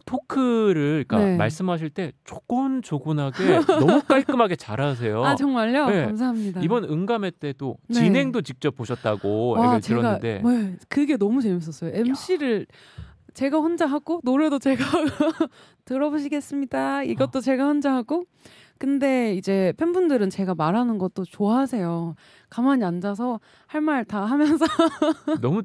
토크를 그러니까 네. 말씀하실 때 조곤조곤하게 너무 깔끔하게 잘하세요. 아 정말요? 네. 감사합니다. 이번 응감회 때도 네. 진행도 직접 보셨다고 와, 기를 들었는데 네, 그게 너무 재밌었어요. MC를 야. 제가 혼자 하고 노래도 제가 (laughs) 들어보시겠습니다. 이것도 어. 제가 혼자 하고 근데 이제 팬분들은 제가 말하는 것도 좋아하세요. 가만히 앉아서 할 말 다 하면서 (laughs) 너무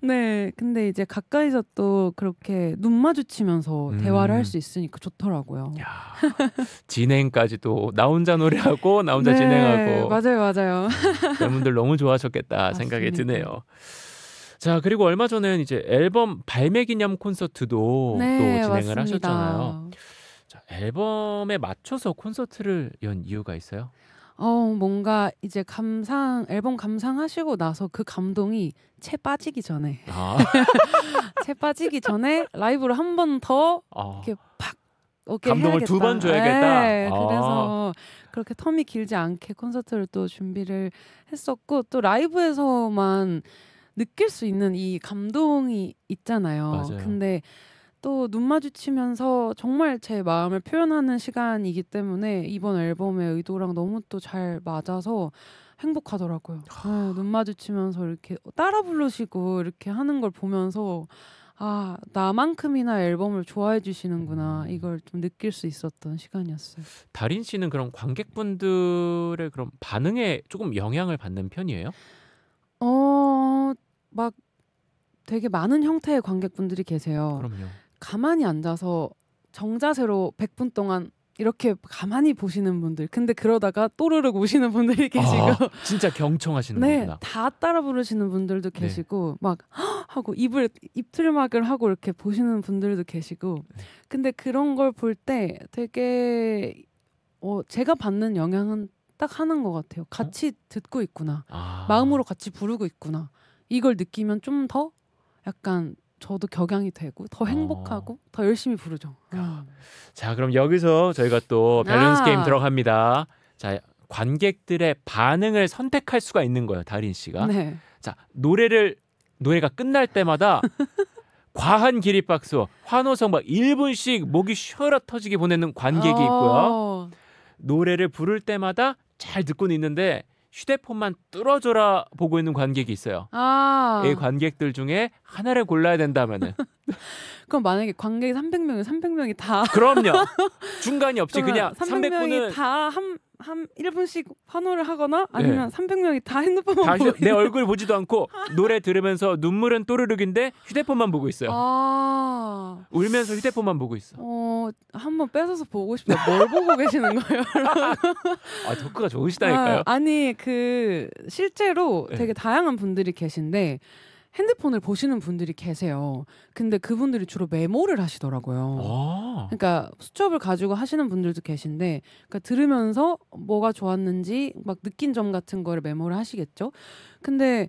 네 근데 이제 가까이서 또 그렇게 눈 마주치면서 음. 대화를 할 수 있으니까 좋더라고요. 야, 진행까지 또나 혼자 노래하고 나 혼자 네, 진행하고 맞아요 맞아요. 음, 팬분들 너무 좋아하셨겠다 맞습니다. 생각이 드네요. 자 그리고 얼마 전에는 이제 앨범 발매 기념 콘서트도 네, 또 진행을 맞습니다. 하셨잖아요. 자, 앨범에 맞춰서 콘서트를 연 이유가 있어요? 어 뭔가 이제 감상 앨범 감상하시고 나서 그 감동이 채 빠지기 전에 아. (laughs) 채 빠지기 전에 라이브를 한 번더 아. 이렇게 팍 오케이, 감동을 두 번 줘야겠다. 네, 아. 그래서 그렇게 텀이 길지 않게 콘서트를 또 준비를 했었고 또 라이브에서만 느낄 수 있는 이 감동이 있잖아요. 맞아요. 근데 또 눈 마주치면서 정말 제 마음을 표현하는 시간이기 때문에 이번 앨범의 의도랑 너무 또 잘 맞아서 행복하더라고요. 아, 눈 마주치면서 이렇게 따라 부르시고 이렇게 하는 걸 보면서 아 나만큼이나 앨범을 좋아해 주시는구나 음. 이걸 좀 느낄 수 있었던 시간이었어요. 달인 씨는 그런 관객분들의 그런 반응에 조금 영향을 받는 편이에요? 어막 되게 많은 형태의 관객분들이 계세요. 그럼요. 가만히 앉아서 정자세로 100분 동안 이렇게 가만히 보시는 분들 근데 그러다가 또르르 우시는 분들이 아, 계시고 아, (laughs) 진짜 경청하시는 네, 분이다. 다 따라 부르시는 분들도 네. 계시고 네. 막 (gasps) 하고 입을 입틀막을 하고 이렇게 보시는 분들도 계시고 네. 근데 그런 걸 볼 때 되게 어 제가 받는 영향은 딱 하는 것 같아요. 같이 어? 듣고 있구나. 아. 마음으로 같이 부르고 있구나. 이걸 느끼면 좀 더 약간 저도 격양이 되고 더 어. 행복하고 어. 더 열심히 부르죠. 아. 자 그럼 여기서 저희가 또 밸런스 아. 게임 들어갑니다. 자 관객들의 반응을 선택할 수가 있는 거예요, 다린 씨가. 네. 자 노래를 노래가 끝날 때마다 (laughs) 과한 기립박수, 환호성 막 1분씩 목이 쉬어라 터지게 보내는 관객이 어. 있고요. 어. 노래를 부를 때마다 잘 듣고는 있는데 휴대폰만 뚫어져라 보고 있는 관객이 있어요. 아. 이 관객들 중에 하나를 골라야 된다면은. (laughs) 그럼 만약에 관객이 300명이 300명이 다 그럼요. (laughs) 중간이 없이 그냥 300분은 다한 한 1분씩 환호를 하거나 네. 아니면 네. 300명이 다 핸드폰만 보고 내 얼굴 보지도 않고 노래 들으면서 눈물은 또르륵인데 휴대폰만 보고 있어요. 아... 울면서 휴대폰만 보고 있어. 어, 한번 뺏어서 보고 싶다. 뭘 보고 계시는 거예요? (laughs) 아, 덕후가 좋으시다니까요. 아, 니그 실제로 네. 되게 다양한 분들이 계신데 핸드폰을 보시는 분들이 계세요. 근데 그분들이 주로 메모를 하시더라고요. 아. 그러니까 수첩을 가지고 하시는 분들도 계신데 그러니까 들으면서 뭐가 좋았는지 막 느낀 점 같은 거를 메모를 하시겠죠. 근데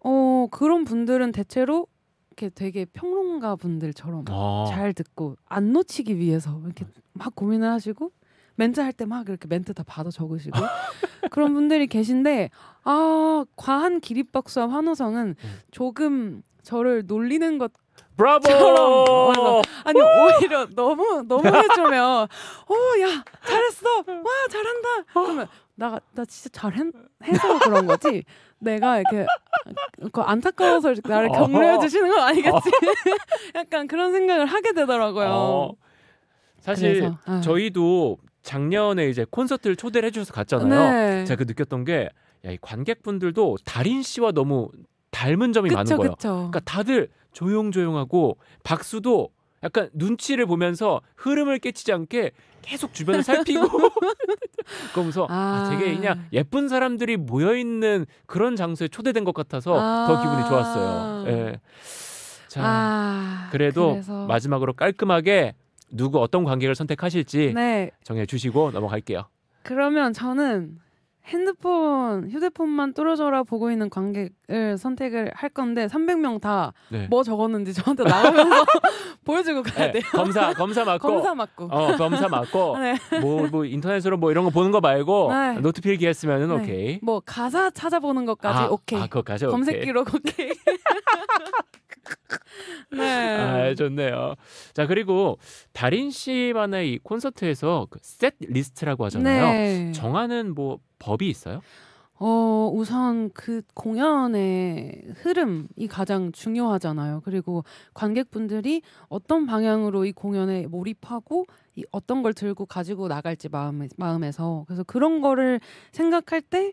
어 그런 분들은 대체로 이렇게 되게 평론가 분들처럼 아. 잘 듣고 안 놓치기 위해서 이렇게 막 고민을 하시고 멘트 할 때막 이렇게 멘트 다 받아 적으시고 (laughs) 그런 분들이 계신데 아 과한 기립박수와 환호성은 음. 조금 저를 놀리는 것 브라보! 아니 오히려 너무 너무 해주면 오야 어, 잘했어 와 잘한다 그러면 나가나 진짜 잘해서 그런 거지 내가 이렇게 그 안타까워서 나를 어. 격려해 주시는 건 아니겠지 어. (laughs) 약간 그런 생각을 하게 되더라고요. 어. 사실 그래서, 아. 저희도 작년에 이제 콘서트를 초대를 해주셔서 갔잖아요. 네. 제가 그 느꼈던 게 야, 이 관객분들도 달인 씨와 너무 닮은 점이 그쵸, 많은 거예요. 그쵸. 그러니까 다들 조용조용하고 박수도 약간 눈치를 보면서 흐름을 깨치지 않게 계속 주변을 살피고 (laughs) 그러면서 아... 아, 되게 그냥 예쁜 사람들이 모여 있는 그런 장소에 초대된 것 같아서 아... 더 기분이 좋았어요. 예. 자, 아, 그래도 그래서... 마지막으로 깔끔하게 누구 어떤 관객을 선택하실지 네. 정해 주시고 넘어갈게요. 그러면 저는 핸드폰 휴대폰만 뚫어져라 보고 있는 관객을 선택을 할 건데 300명 다뭐 네. 뭐 적었는지 저한테 나오면서 (laughs) 보여주고 가야 네. 돼요. 검사 검사 맞고 검사 맞고 어 검사 맞고 뭐뭐 (laughs) 네. 뭐, 뭐 인터넷으로 뭐 이런 거 보는 거 말고 네. 노트 필기 했으면은 네. 오케이. 뭐 가사 찾아보는 것까지 아, 오케이. 아, 그것까지 검색기로 오케이. (laughs) 네. 아, 좋네요. 자, 그리고 다린 씨만의 이 콘서트에서 그셋 리스트라고 하잖아요. 네. 정하는 뭐 법이 있어요? 어, 우선 그 공연의 흐름이 가장 중요하잖아요. 그리고 관객분들이 어떤 방향으로 이 공연에 몰입하고 이 어떤 걸 들고 가지고 나갈지 마음, 마음에서. 그래서 그런 거를 생각할 때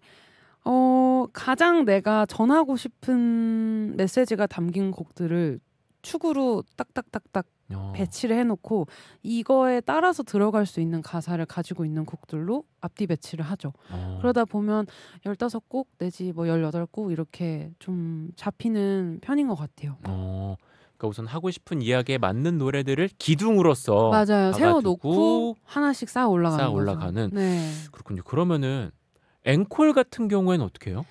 어, 가장 내가 전하고 싶은 메시지가 담긴 곡들을 축으로 딱딱딱딱 어. 배치를 해놓고 이거에 따라서 들어갈 수 있는 가사를 가지고 있는 곡들로 앞뒤 배치를 하죠. 어. 그러다 보면 열다섯 곡 내지 뭐 열여덟 곡 이렇게 좀 잡히는 편인 것 같아요. 어. 그러니까 우선 하고 싶은 이야기에 맞는 노래들을 기둥으로서 맞아요. 세워놓고 하나씩 쌓아 올라가는. 쌓아 올라가는. 네. 그렇군요. 그러면은 앵콜 같은 경우에는 어떻게 해요?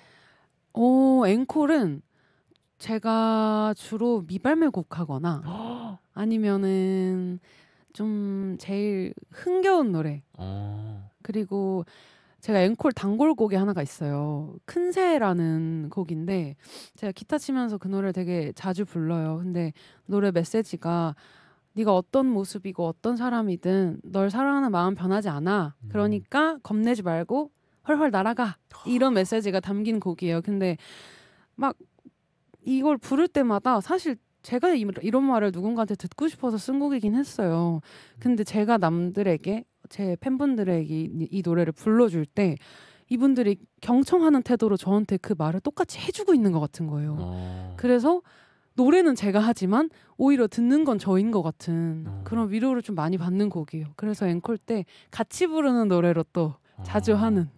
어, 앵콜은 제가 주로 미발매곡 하거나 (gasps) 아니면은 좀 제일 흥겨운 노래. 어. 그리고 제가 앵콜 단골곡이 하나가 있어요. 큰새라는 곡인데 제가 기타 치면서 그 노래를 되게 자주 불러요. 근데 노래 메시지가 네가 어떤 모습이고 어떤 사람이든 널 사랑하는 마음 변하지 않아. 음. 그러니까 겁내지 말고 헐헐 날아가 이런 메시지가 담긴 곡이에요. 근데 막 이걸 부를 때마다 사실 제가 이런 말을 누군가한테 듣고 싶어서 쓴 곡이긴 했어요. 근데 제가 남들에게 제 팬분들에게 이, 노래를 불러줄 때 이분들이 경청하는 태도로 저한테 그 말을 똑같이 해주고 있는 것 같은 거예요. 어. 그래서 노래는 제가 하지만 오히려 듣는 건 저인 것 같은 어. 그런 위로를 좀 많이 받는 곡이에요. 그래서 앵콜 때 같이 부르는 노래로 또 자주 아. 하는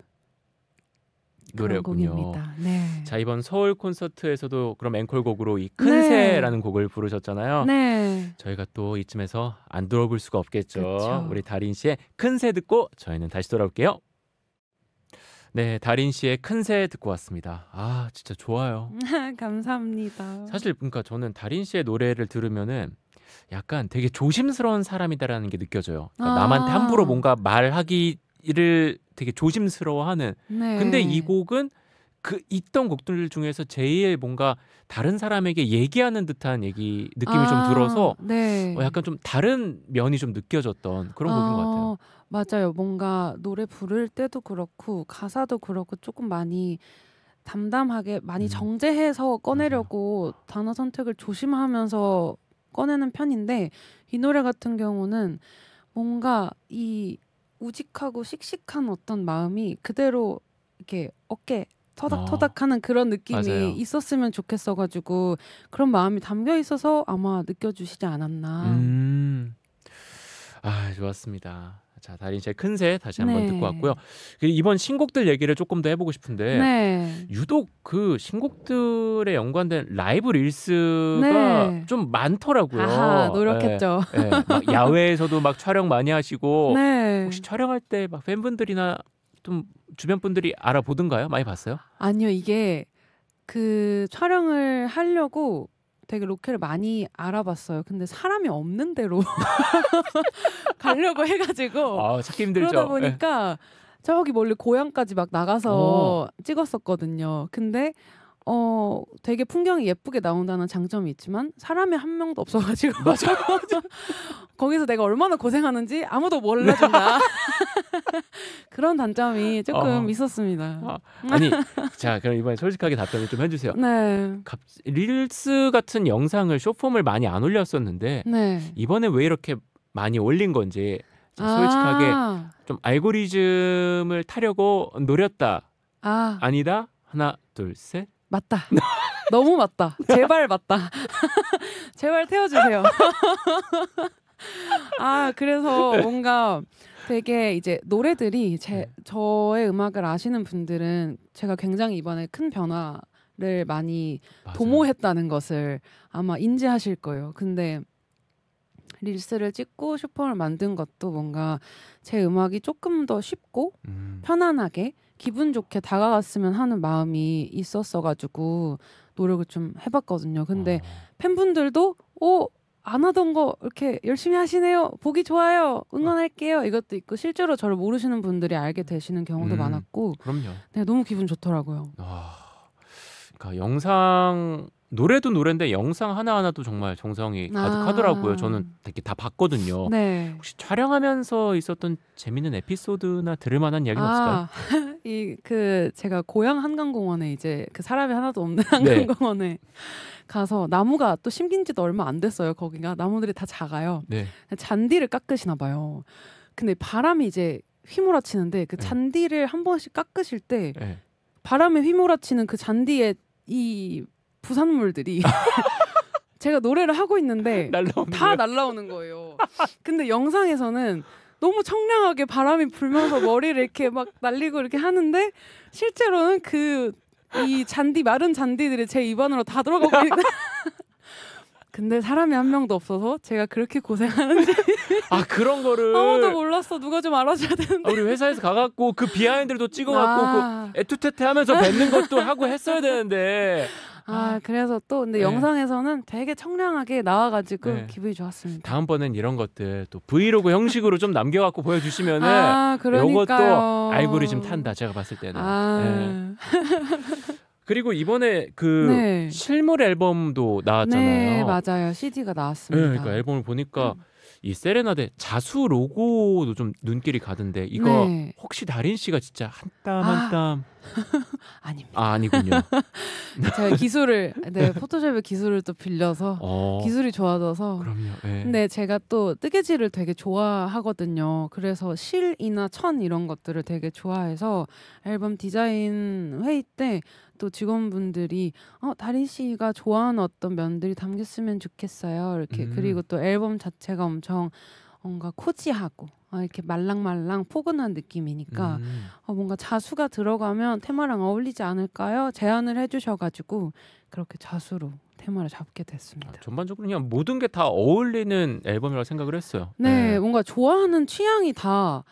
노래였군요. 네. 자 이번 서울 콘서트에서도 그럼 앵콜곡으로 이 큰새라는 네. 곡을 부르셨잖아요. 네. 저희가 또 이쯤에서 안 들어볼 수가 없겠죠. 그쵸. 우리 다린 씨의 큰새 듣고 저희는 다시 돌아올게요. 네, 다린 씨의 큰새 듣고 왔습니다. 아, 진짜 좋아요. (laughs) 감사합니다. 사실 그러니까 저는 다린 씨의 노래를 들으면은 약간 되게 조심스러운 사람이다라는 게 느껴져요. 그러니까 아~ 남한테 함부로 뭔가 말하기 이를 되게 조심스러워하는. 네. 근데 이 곡은 그 있던 곡들 중에서 제일 뭔가 다른 사람에게 얘기하는 듯한 얘기 느낌이 아, 좀 들어서 네. 어, 약간 좀 다른 면이 좀 느껴졌던 그런 아, 곡인 것 같아요. 어, 맞아요. 뭔가 노래 부를 때도 그렇고 가사도 그렇고 조금 많이 담담하게 많이 음. 정제해서 꺼내려고 맞아요. 단어 선택을 조심하면서 꺼내는 편인데 이 노래 같은 경우는 뭔가 이 우직하고 씩씩한 어떤 마음이 그대로 이렇게 어깨 터닥터닥하는 아. 그런 느낌이 맞아요. 있었으면 좋겠어가지고 그런 마음이 담겨 있어서 아마 느껴주시지 않았나. 음. 아 좋았습니다. 자, 달인씨의 큰새 다시 한번 네. 듣고 왔고요. 그 이번 신곡들 얘기를 조금 더 해보고 싶은데 네. 유독 그 신곡들에 연관된 라이브 릴스가 네. 좀 많더라고요. 아하, 노력했죠. 네, 막 야외에서도 막 촬영 많이 하시고 (laughs) 네. 혹시 촬영할 때 막 팬분들이나 좀 주변 분들이 알아보던가요? 많이 봤어요? 아니요, 이게 그 촬영을 하려고 되게 로켓을 많이 알아봤어요. 근데 사람이 없는 데로 (laughs) 가려고 해가지고 아, 찾기 힘들죠. 그러다 예. 보니까 네. 저기 멀리 고향까지 막 나가서 오. 찍었었거든요. 근데 어 되게 풍경이 예쁘게 나온다는 장점이 있지만 사람이 한 명도 없어가지고 (laughs) 거기서 내가 얼마나 고생하는지 아무도 몰라준다 (laughs) 그런 단점이 조금 어. 있었습니다. 아, 아니 자 그럼 이번에 솔직하게 답변을 좀 해주세요. 네. 갑, 릴스 같은 영상을 쇼폼을 많이 안 올렸었는데 네. 이번에 왜 이렇게 많이 올린 건지 아. 솔직하게 아. 좀 알고리즘을 타려고 노렸다 아. 아니다 하나 둘 셋. 맞다. 너무 맞다. 제발 맞다. (laughs) 제발 태워주세요. (laughs) 아, 그래서 네. 뭔가 되게 이제 노래들이 제, 네. 저의 음악을 아시는 분들은 제가 굉장히 이번에 큰 변화를 많이 맞아요. 도모했다는 것을 아마 인지하실 거예요. 근데 릴스를 찍고 슈퍼를 만든 것도 뭔가 제 음악이 조금 더 쉽고 음. 편안하게 기분 좋게 다가갔으면 하는 마음이 있었어가지고 노력을 좀 해봤거든요. 근데 아. 팬분들도 오! 어, 안 하던 거 이렇게 열심히 하시네요. 보기 좋아요. 응원할게요. 이것도 있고 실제로 저를 모르시는 분들이 알게 되시는 경우도 음, 많았고. 그럼요. 네, 너무 기분 좋더라고요. 아, 그러니까 영상 노래도 노래인데 영상 하나하나도 정말 정성이 아. 가득하더라고요. 아. 저는 되게 다 봤거든요. 네. 혹시 촬영하면서 있었던 재밌는 에피소드나 들을 만한 이야기는 아. 없을까요? (laughs) 이그 제가 고향 한강공원에 이제 그 사람이 하나도 없는 네. 한강공원에 가서 나무가 또 심긴 지도 얼마 안 됐어요. 거기가 나무들이 다 작아요. 네. 잔디를 깎으시나 봐요. 근데 바람이 이제 휘몰아치는데 그 네. 잔디를 한 번씩 깎으실 때 네. 바람에 휘몰아치는 그 잔디에 이 부산물들이 (laughs) 제가 노래를 하고 있는데 날라오는 다 거예요? 날라오는 거예요. 근데 영상에서는 너무 청량하게 바람이 불면서 머리를 이렇게 막 날리고 이렇게 하는데 실제로는 그 이 잔디 마른 잔디들이 제 입안으로 다 들어가고 있는 (laughs) 근데 사람이 한 명도 없어서 제가 그렇게 고생하는지 아 그런 거를 아무도 몰랐어 누가 좀 알아줘야 되는데 아, 우리 회사에서 가갖고 그 비하인드도 찍어갖고 아. 그 애투테테하면서 뱉는 것도 하고 했어야 되는데 아, 아 그 그래서 또 근데 네. 영상에서는 되게 청량하게 나와가지고 네. 기분이 좋았습니다. 다음번엔 이런 것들 또 브이로그 형식으로 좀 남겨갖고 보여주시면은 아, 요것도 알고리즘 탄다 제가 봤을 때는. 아. 네. (laughs) 그리고 이번에 그 네. 실물 앨범도 나왔잖아요. 네, 맞아요. CD가 나왔습니다. 네, 그러니까 앨범을 보니까 음. 이 세레나데 자수 로고도 좀 눈길이 가던데 이거 네. 혹시 다린 씨가 진짜 한 땀 한땀 아. (laughs) 닙니다 아, 아니군요. 제가 (laughs) 네, 기술을 네 포토샵의 기술을 또 빌려서 어. 기술이 좋아져서 그럼요. 네. 근데 제가 또 뜨개질을 되게 좋아하거든요. 그래서 실이나 천 이런 것들을 되게 좋아해서 앨범 디자인 회의 때또 직원분들이 어 다리 씨가 좋아하는 어떤 면들이 담겼으면 좋겠어요. 이렇게 음. 그리고 또 앨범 자체가 엄청 뭔가 코지하고 어, 이렇게 말랑말랑 포근한 느낌이니까 음. 어, 뭔가 자수가 들어가면 테마랑 어울리지 않을까요? 제안을 해주셔가지고 그렇게 자수로 테마를 잡게 됐습니다. 아, 전반적으로 그냥 모든 게 다 어울리는 앨범이라고 생각을 했어요. 네, 네, 뭔가 좋아하는 취향이 다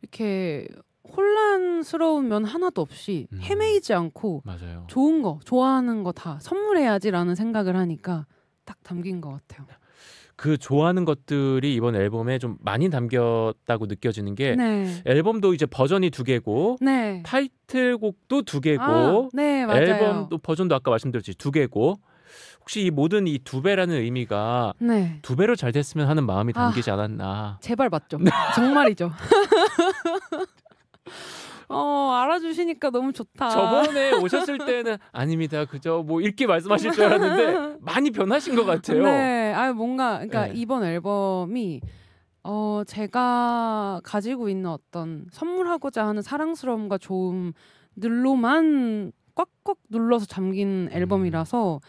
이렇게 혼란스러운 면 하나도 없이 음. 헤매이지 않고 맞아요. 좋은 거 좋아하는 거 다 선물해야지라는 생각을 하니까 딱 담긴 것 같아요. 그 좋아하는 것들이 이번 앨범에 좀 많이 담겼다고 느껴지는 게 네. 앨범도 이제 버전이 두 개고 네. 타이틀곡도 두 개고 아, 네, 앨범도 버전도 아까 말씀드렸지 두 개고 혹시 이 모든 이 두 배라는 의미가 네. 두 배로 잘 됐으면 하는 마음이 아, 담기지 아, 않았나. 제발 맞죠. 정말이죠. (laughs) 어 알아주시니까 너무 좋다. 저번에 오셨을 때는 아닙니다. 그저 뭐 읽기 말씀하실 줄 알았는데 많이 변하신 것 같아요. 네, 아 뭔가 그러니까 네. 이번 앨범이 어 제가 가지고 있는 어떤 선물하고자 하는 사랑스러움과 좋음들로만 꽉꽉 눌러서 잠긴 음. 앨범이라서 음.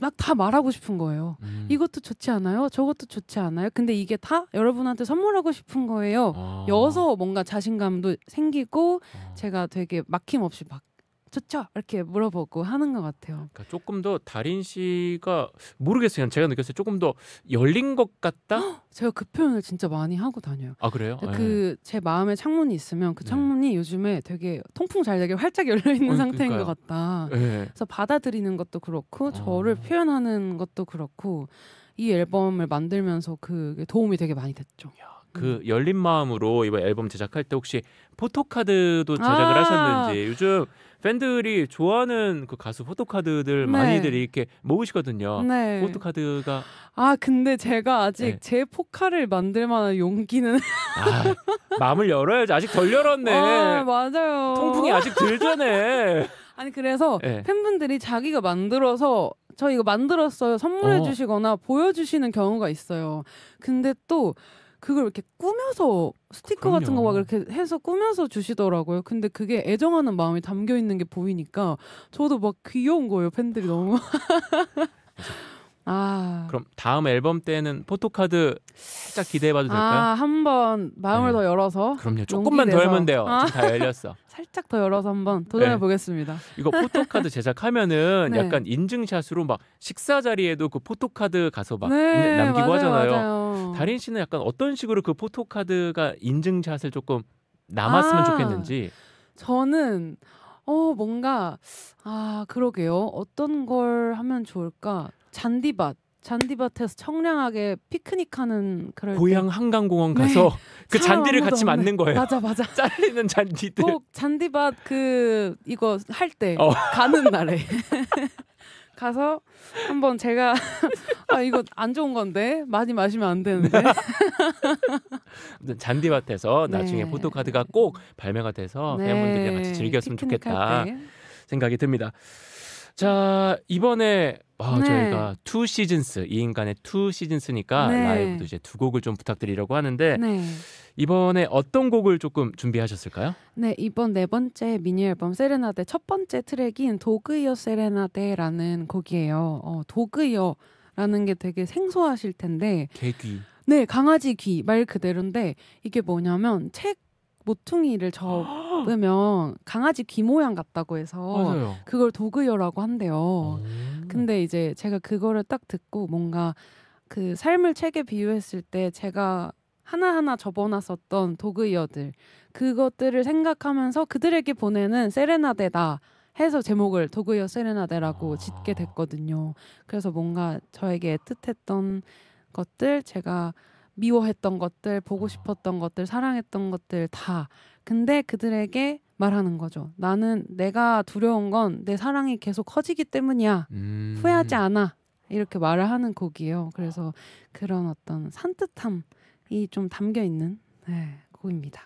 막다 말하고 싶은 거예요. 음. 이것도 좋지 않아요? 저것도 좋지 않아요? 근데 이게 다 여러분한테 선물하고 싶은 거예요. 아. 여서 뭔가 자신감도 생기고 아. 제가 되게 막힘없이 막 좋죠? 이렇게 물어보고 하는 것 같아요. 그러니까 조금 더 다린 씨가 모르겠어요. 제가 느꼈을때 조금 더 열린 것 같다. 제가 그 표현을 진짜 많이 하고 다녀요. 아 그래요? 예. 그제 마음에 창문이 있으면 그 네. 창문이 네. 요즘에 되게 통풍 잘 되게 활짝 열려 있는 상태인 것 같다. 네. 그래서 받아들이는 것도 그렇고 어. 저를 표현하는 것도 그렇고 이 앨범을 만들면서 그게 도움이 되게 많이 됐죠. 야. 그 열린 마음으로 이번 앨범 제작할 때 혹시 포토카드도 제작을 아~ 하셨는지 요즘 팬들이 좋아하는 그 가수 포토카드들 네. 많이들 이렇게 모으시거든요. 네. 포토카드가 아 근데 제가 아직 네. 제 포카를 만들 만한 용기는 (laughs) 아, 마음을 열어야지 아직 덜 열었네. 아, 맞아요. 통풍이 아직 덜 전에. (laughs) 아니 그래서 네. 팬분들이 자기가 만들어서 저 이거 만들었어요 선물해 어. 주시거나 보여주시는 경우가 있어요. 근데 또 그걸 이렇게 꾸며서 스티커 그럼요. 같은 거 막 이렇게 해서 꾸며서 주시더라고요. 근데 그게 애정하는 마음이 담겨 있는 게 보이니까 저도 막 귀여운 거예요. 팬들이 너무. 아. 그럼 다음 앨범 때는 포토카드 살짝 기대해봐도 될까요? 아, 한번 마음을 네. 더 열어서. 그럼요. 조금만 더 열면 돼요. 아. 다 열렸어. (laughs) 살짝 더 열어서 한번 도전해 네. 보겠습니다. 네. 이거 포토카드 제작하면은 (laughs) 네. 약간 인증샷으로 막 식사 자리에도 그 포토카드 가서 막 네, 남기고 맞아요, 하잖아요. 맞아 씨는 약간 어떤 식으로 그 포토카드가 인증샷을 조금 남았으면 아. 좋겠는지. 저는 어 뭔가 아 그러게요. 어떤 걸 하면 좋을까? 잔디밭 잔디밭에서 청량하게 피크닉하는 그런 고향 한강공원 네. 가서 네. (laughs) 그 잔디를 같이 없네. 맞는 거예요. 맞아 맞아. (laughs) 잘리는 잔디들. 꼭 잔디밭 그 이거 할때 어. 가는 날에 (laughs) 가서 한번 제가 아 이거 안 좋은 건데 많이 마시면 안 되는데. 잔디밭에서 네. 나중에 네. 포토카드가 꼭 발매가 돼서 네. 회분들이랑 같이 즐겼으면 좋겠다 생각이 듭니다. 자 이번에 아, 네. 저희가 투 시즌스 이 인간의 투 시즌스니까 네. 라이브도 이제 두 곡을 좀 부탁드리려고 하는데 네. 이번에 어떤 곡을 조금 준비하셨을까요? 네 이번 네 번째 미니 앨범 세레나데 첫 번째 트랙인 도그이어 세레나데라는 곡이에요. 어, 도그이어라는 게 되게 생소하실 텐데 개귀 네 강아지 귀 말 그대로인데 이게 뭐냐면 책 모퉁이를 저 (gasps) 나쁘면 강아지 귀 모양 같다고 해서 맞아요. 그걸 도그여라고 한대요. 음. 근데 이제 제가 그거를 딱 듣고 뭔가 그 삶을 책에 비유했을 때 제가 하나하나 접어놨었던 도그여들 그것들을 생각하면서 그들에게 보내는 세레나데다 해서 제목을 도그여 세레나데라고 아. 짓게 됐거든요. 그래서 뭔가 저에게 뜻했던 것들 제가 미워했던 것들, 보고 싶었던 것들, 사랑했던 것들 다. 근데 그들에게 말하는 거죠. 나는 내가 두려운 건 내 사랑이 계속 커지기 때문이야. 음. 후회하지 않아. 이렇게 말을 하는 곡이에요. 그래서 그런 어떤 산뜻함이 좀 담겨 있는 네, 곡입니다.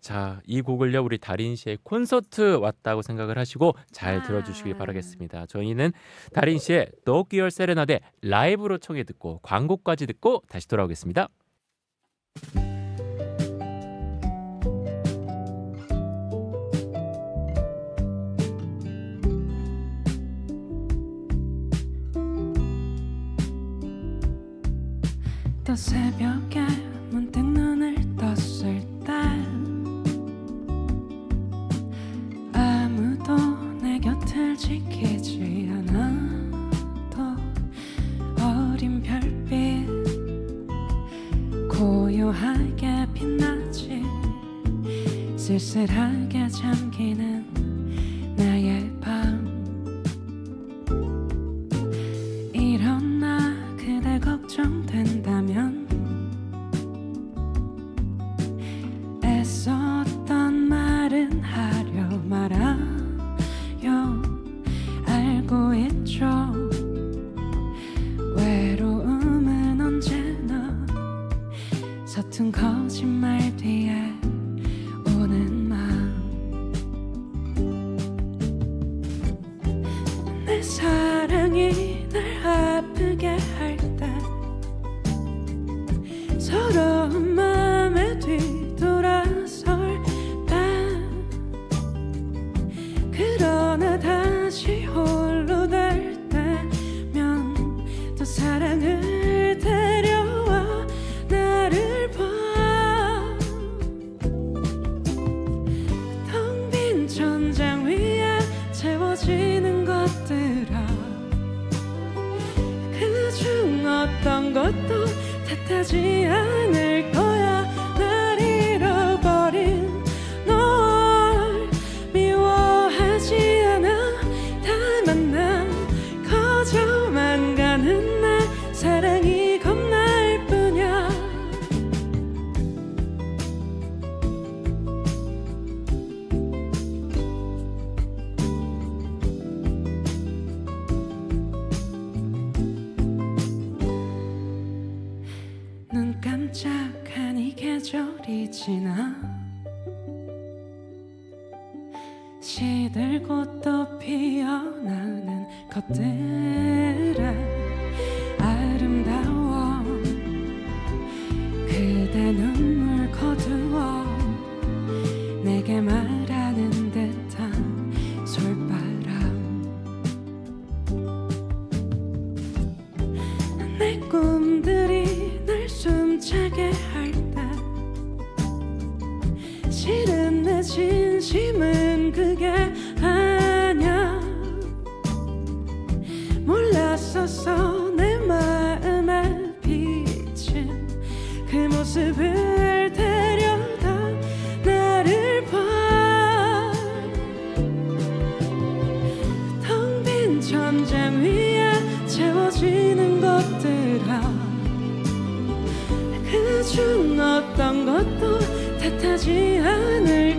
자, 이 곡을요 우리 다린 씨의 콘서트 왔다고 생각을 하시고 잘 아. 들어주시길 바라겠습니다. 저희는 다린 씨의 도끼얼 세레나데 라이브로 청해 듣고 광고까지 듣고 다시 돌아오겠습니다. 새벽에 지키지 않아도 어린 별빛 고요하게 빛나지 쓸쓸하게 잠기는 그게 아냐 몰랐었어 내 마음에 비친 그 모습을 데려다 나를 봐텅 빈 천장 위에 채워지는 것들아 그중 어떤 것도 탓하지 않을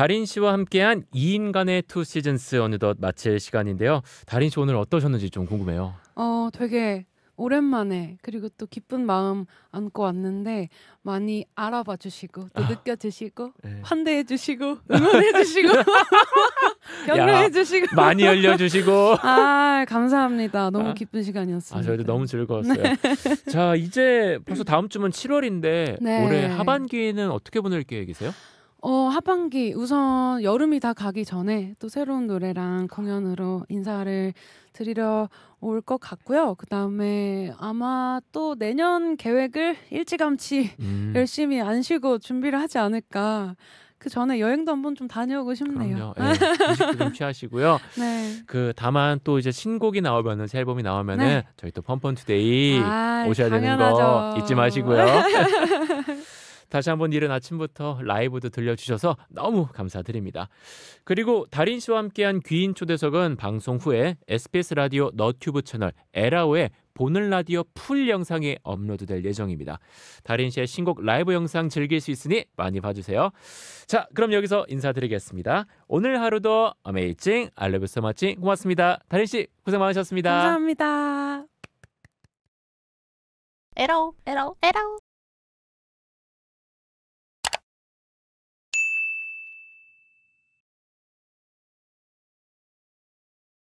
다린 씨와 함께한 2인간의 투 시즌스 어느덧 마칠 시간인데요. 다린 씨 오늘 어떠셨는지 좀 궁금해요. 어, 되게 오랜만에 그리고 또 기쁜 마음 안고 왔는데 많이 알아봐 주시고 또 아, 느껴주시고 네. 예. 환대해 주시고 응원해 주시고 (laughs) 격려해 주시고 많이 열려 주시고 아 감사합니다 너무 아, 기쁜 시간이었습니다 아, 저희도 너무 즐거웠어요 네. 자 이제 벌써 다음 주면 7월인데 네. 올해 하반기는 에 어떻게 보낼 계획이세요? 어, 하반기 우선 여름이 다 가기 전에 또 새로운 노래랑 공연으로 인사를 드리러 올 것 같고요. 그 다음에 아마 또 내년 계획을 일찌감치 음. 열심히 안 쉬고 준비를 하지 않을까. 그 전에 여행도 한번 좀 다녀오고 싶네요. 그럼요. 네, 취하시고요. (laughs) 네. 그 다만 또 이제 신곡이 나오면은 새 앨범이 나오면은 네. 저희 또 펌펀 투데이 아, 오셔야 당연하죠. 되는 거 잊지 마시고요. (laughs) 다시 한번 이른 아침부터 라이브도 들려주셔서 너무 감사드립니다. 그리고 다린 씨와 함께한 귀인 초대석은 방송 후에 SBS 라디오 너튜브 채널 에라오의 보는 라디오 풀 영상에 업로드될 예정입니다. 다린 씨의 신곡 라이브 영상 즐길 수 있으니 많이 봐주세요. 자, 그럼 여기서 인사드리겠습니다. 오늘 하루도 어메이징 알레브스 마치 고맙습니다. 다린 씨 고생 많으셨습니다. 감사합니다. 에라오 에라오 에라오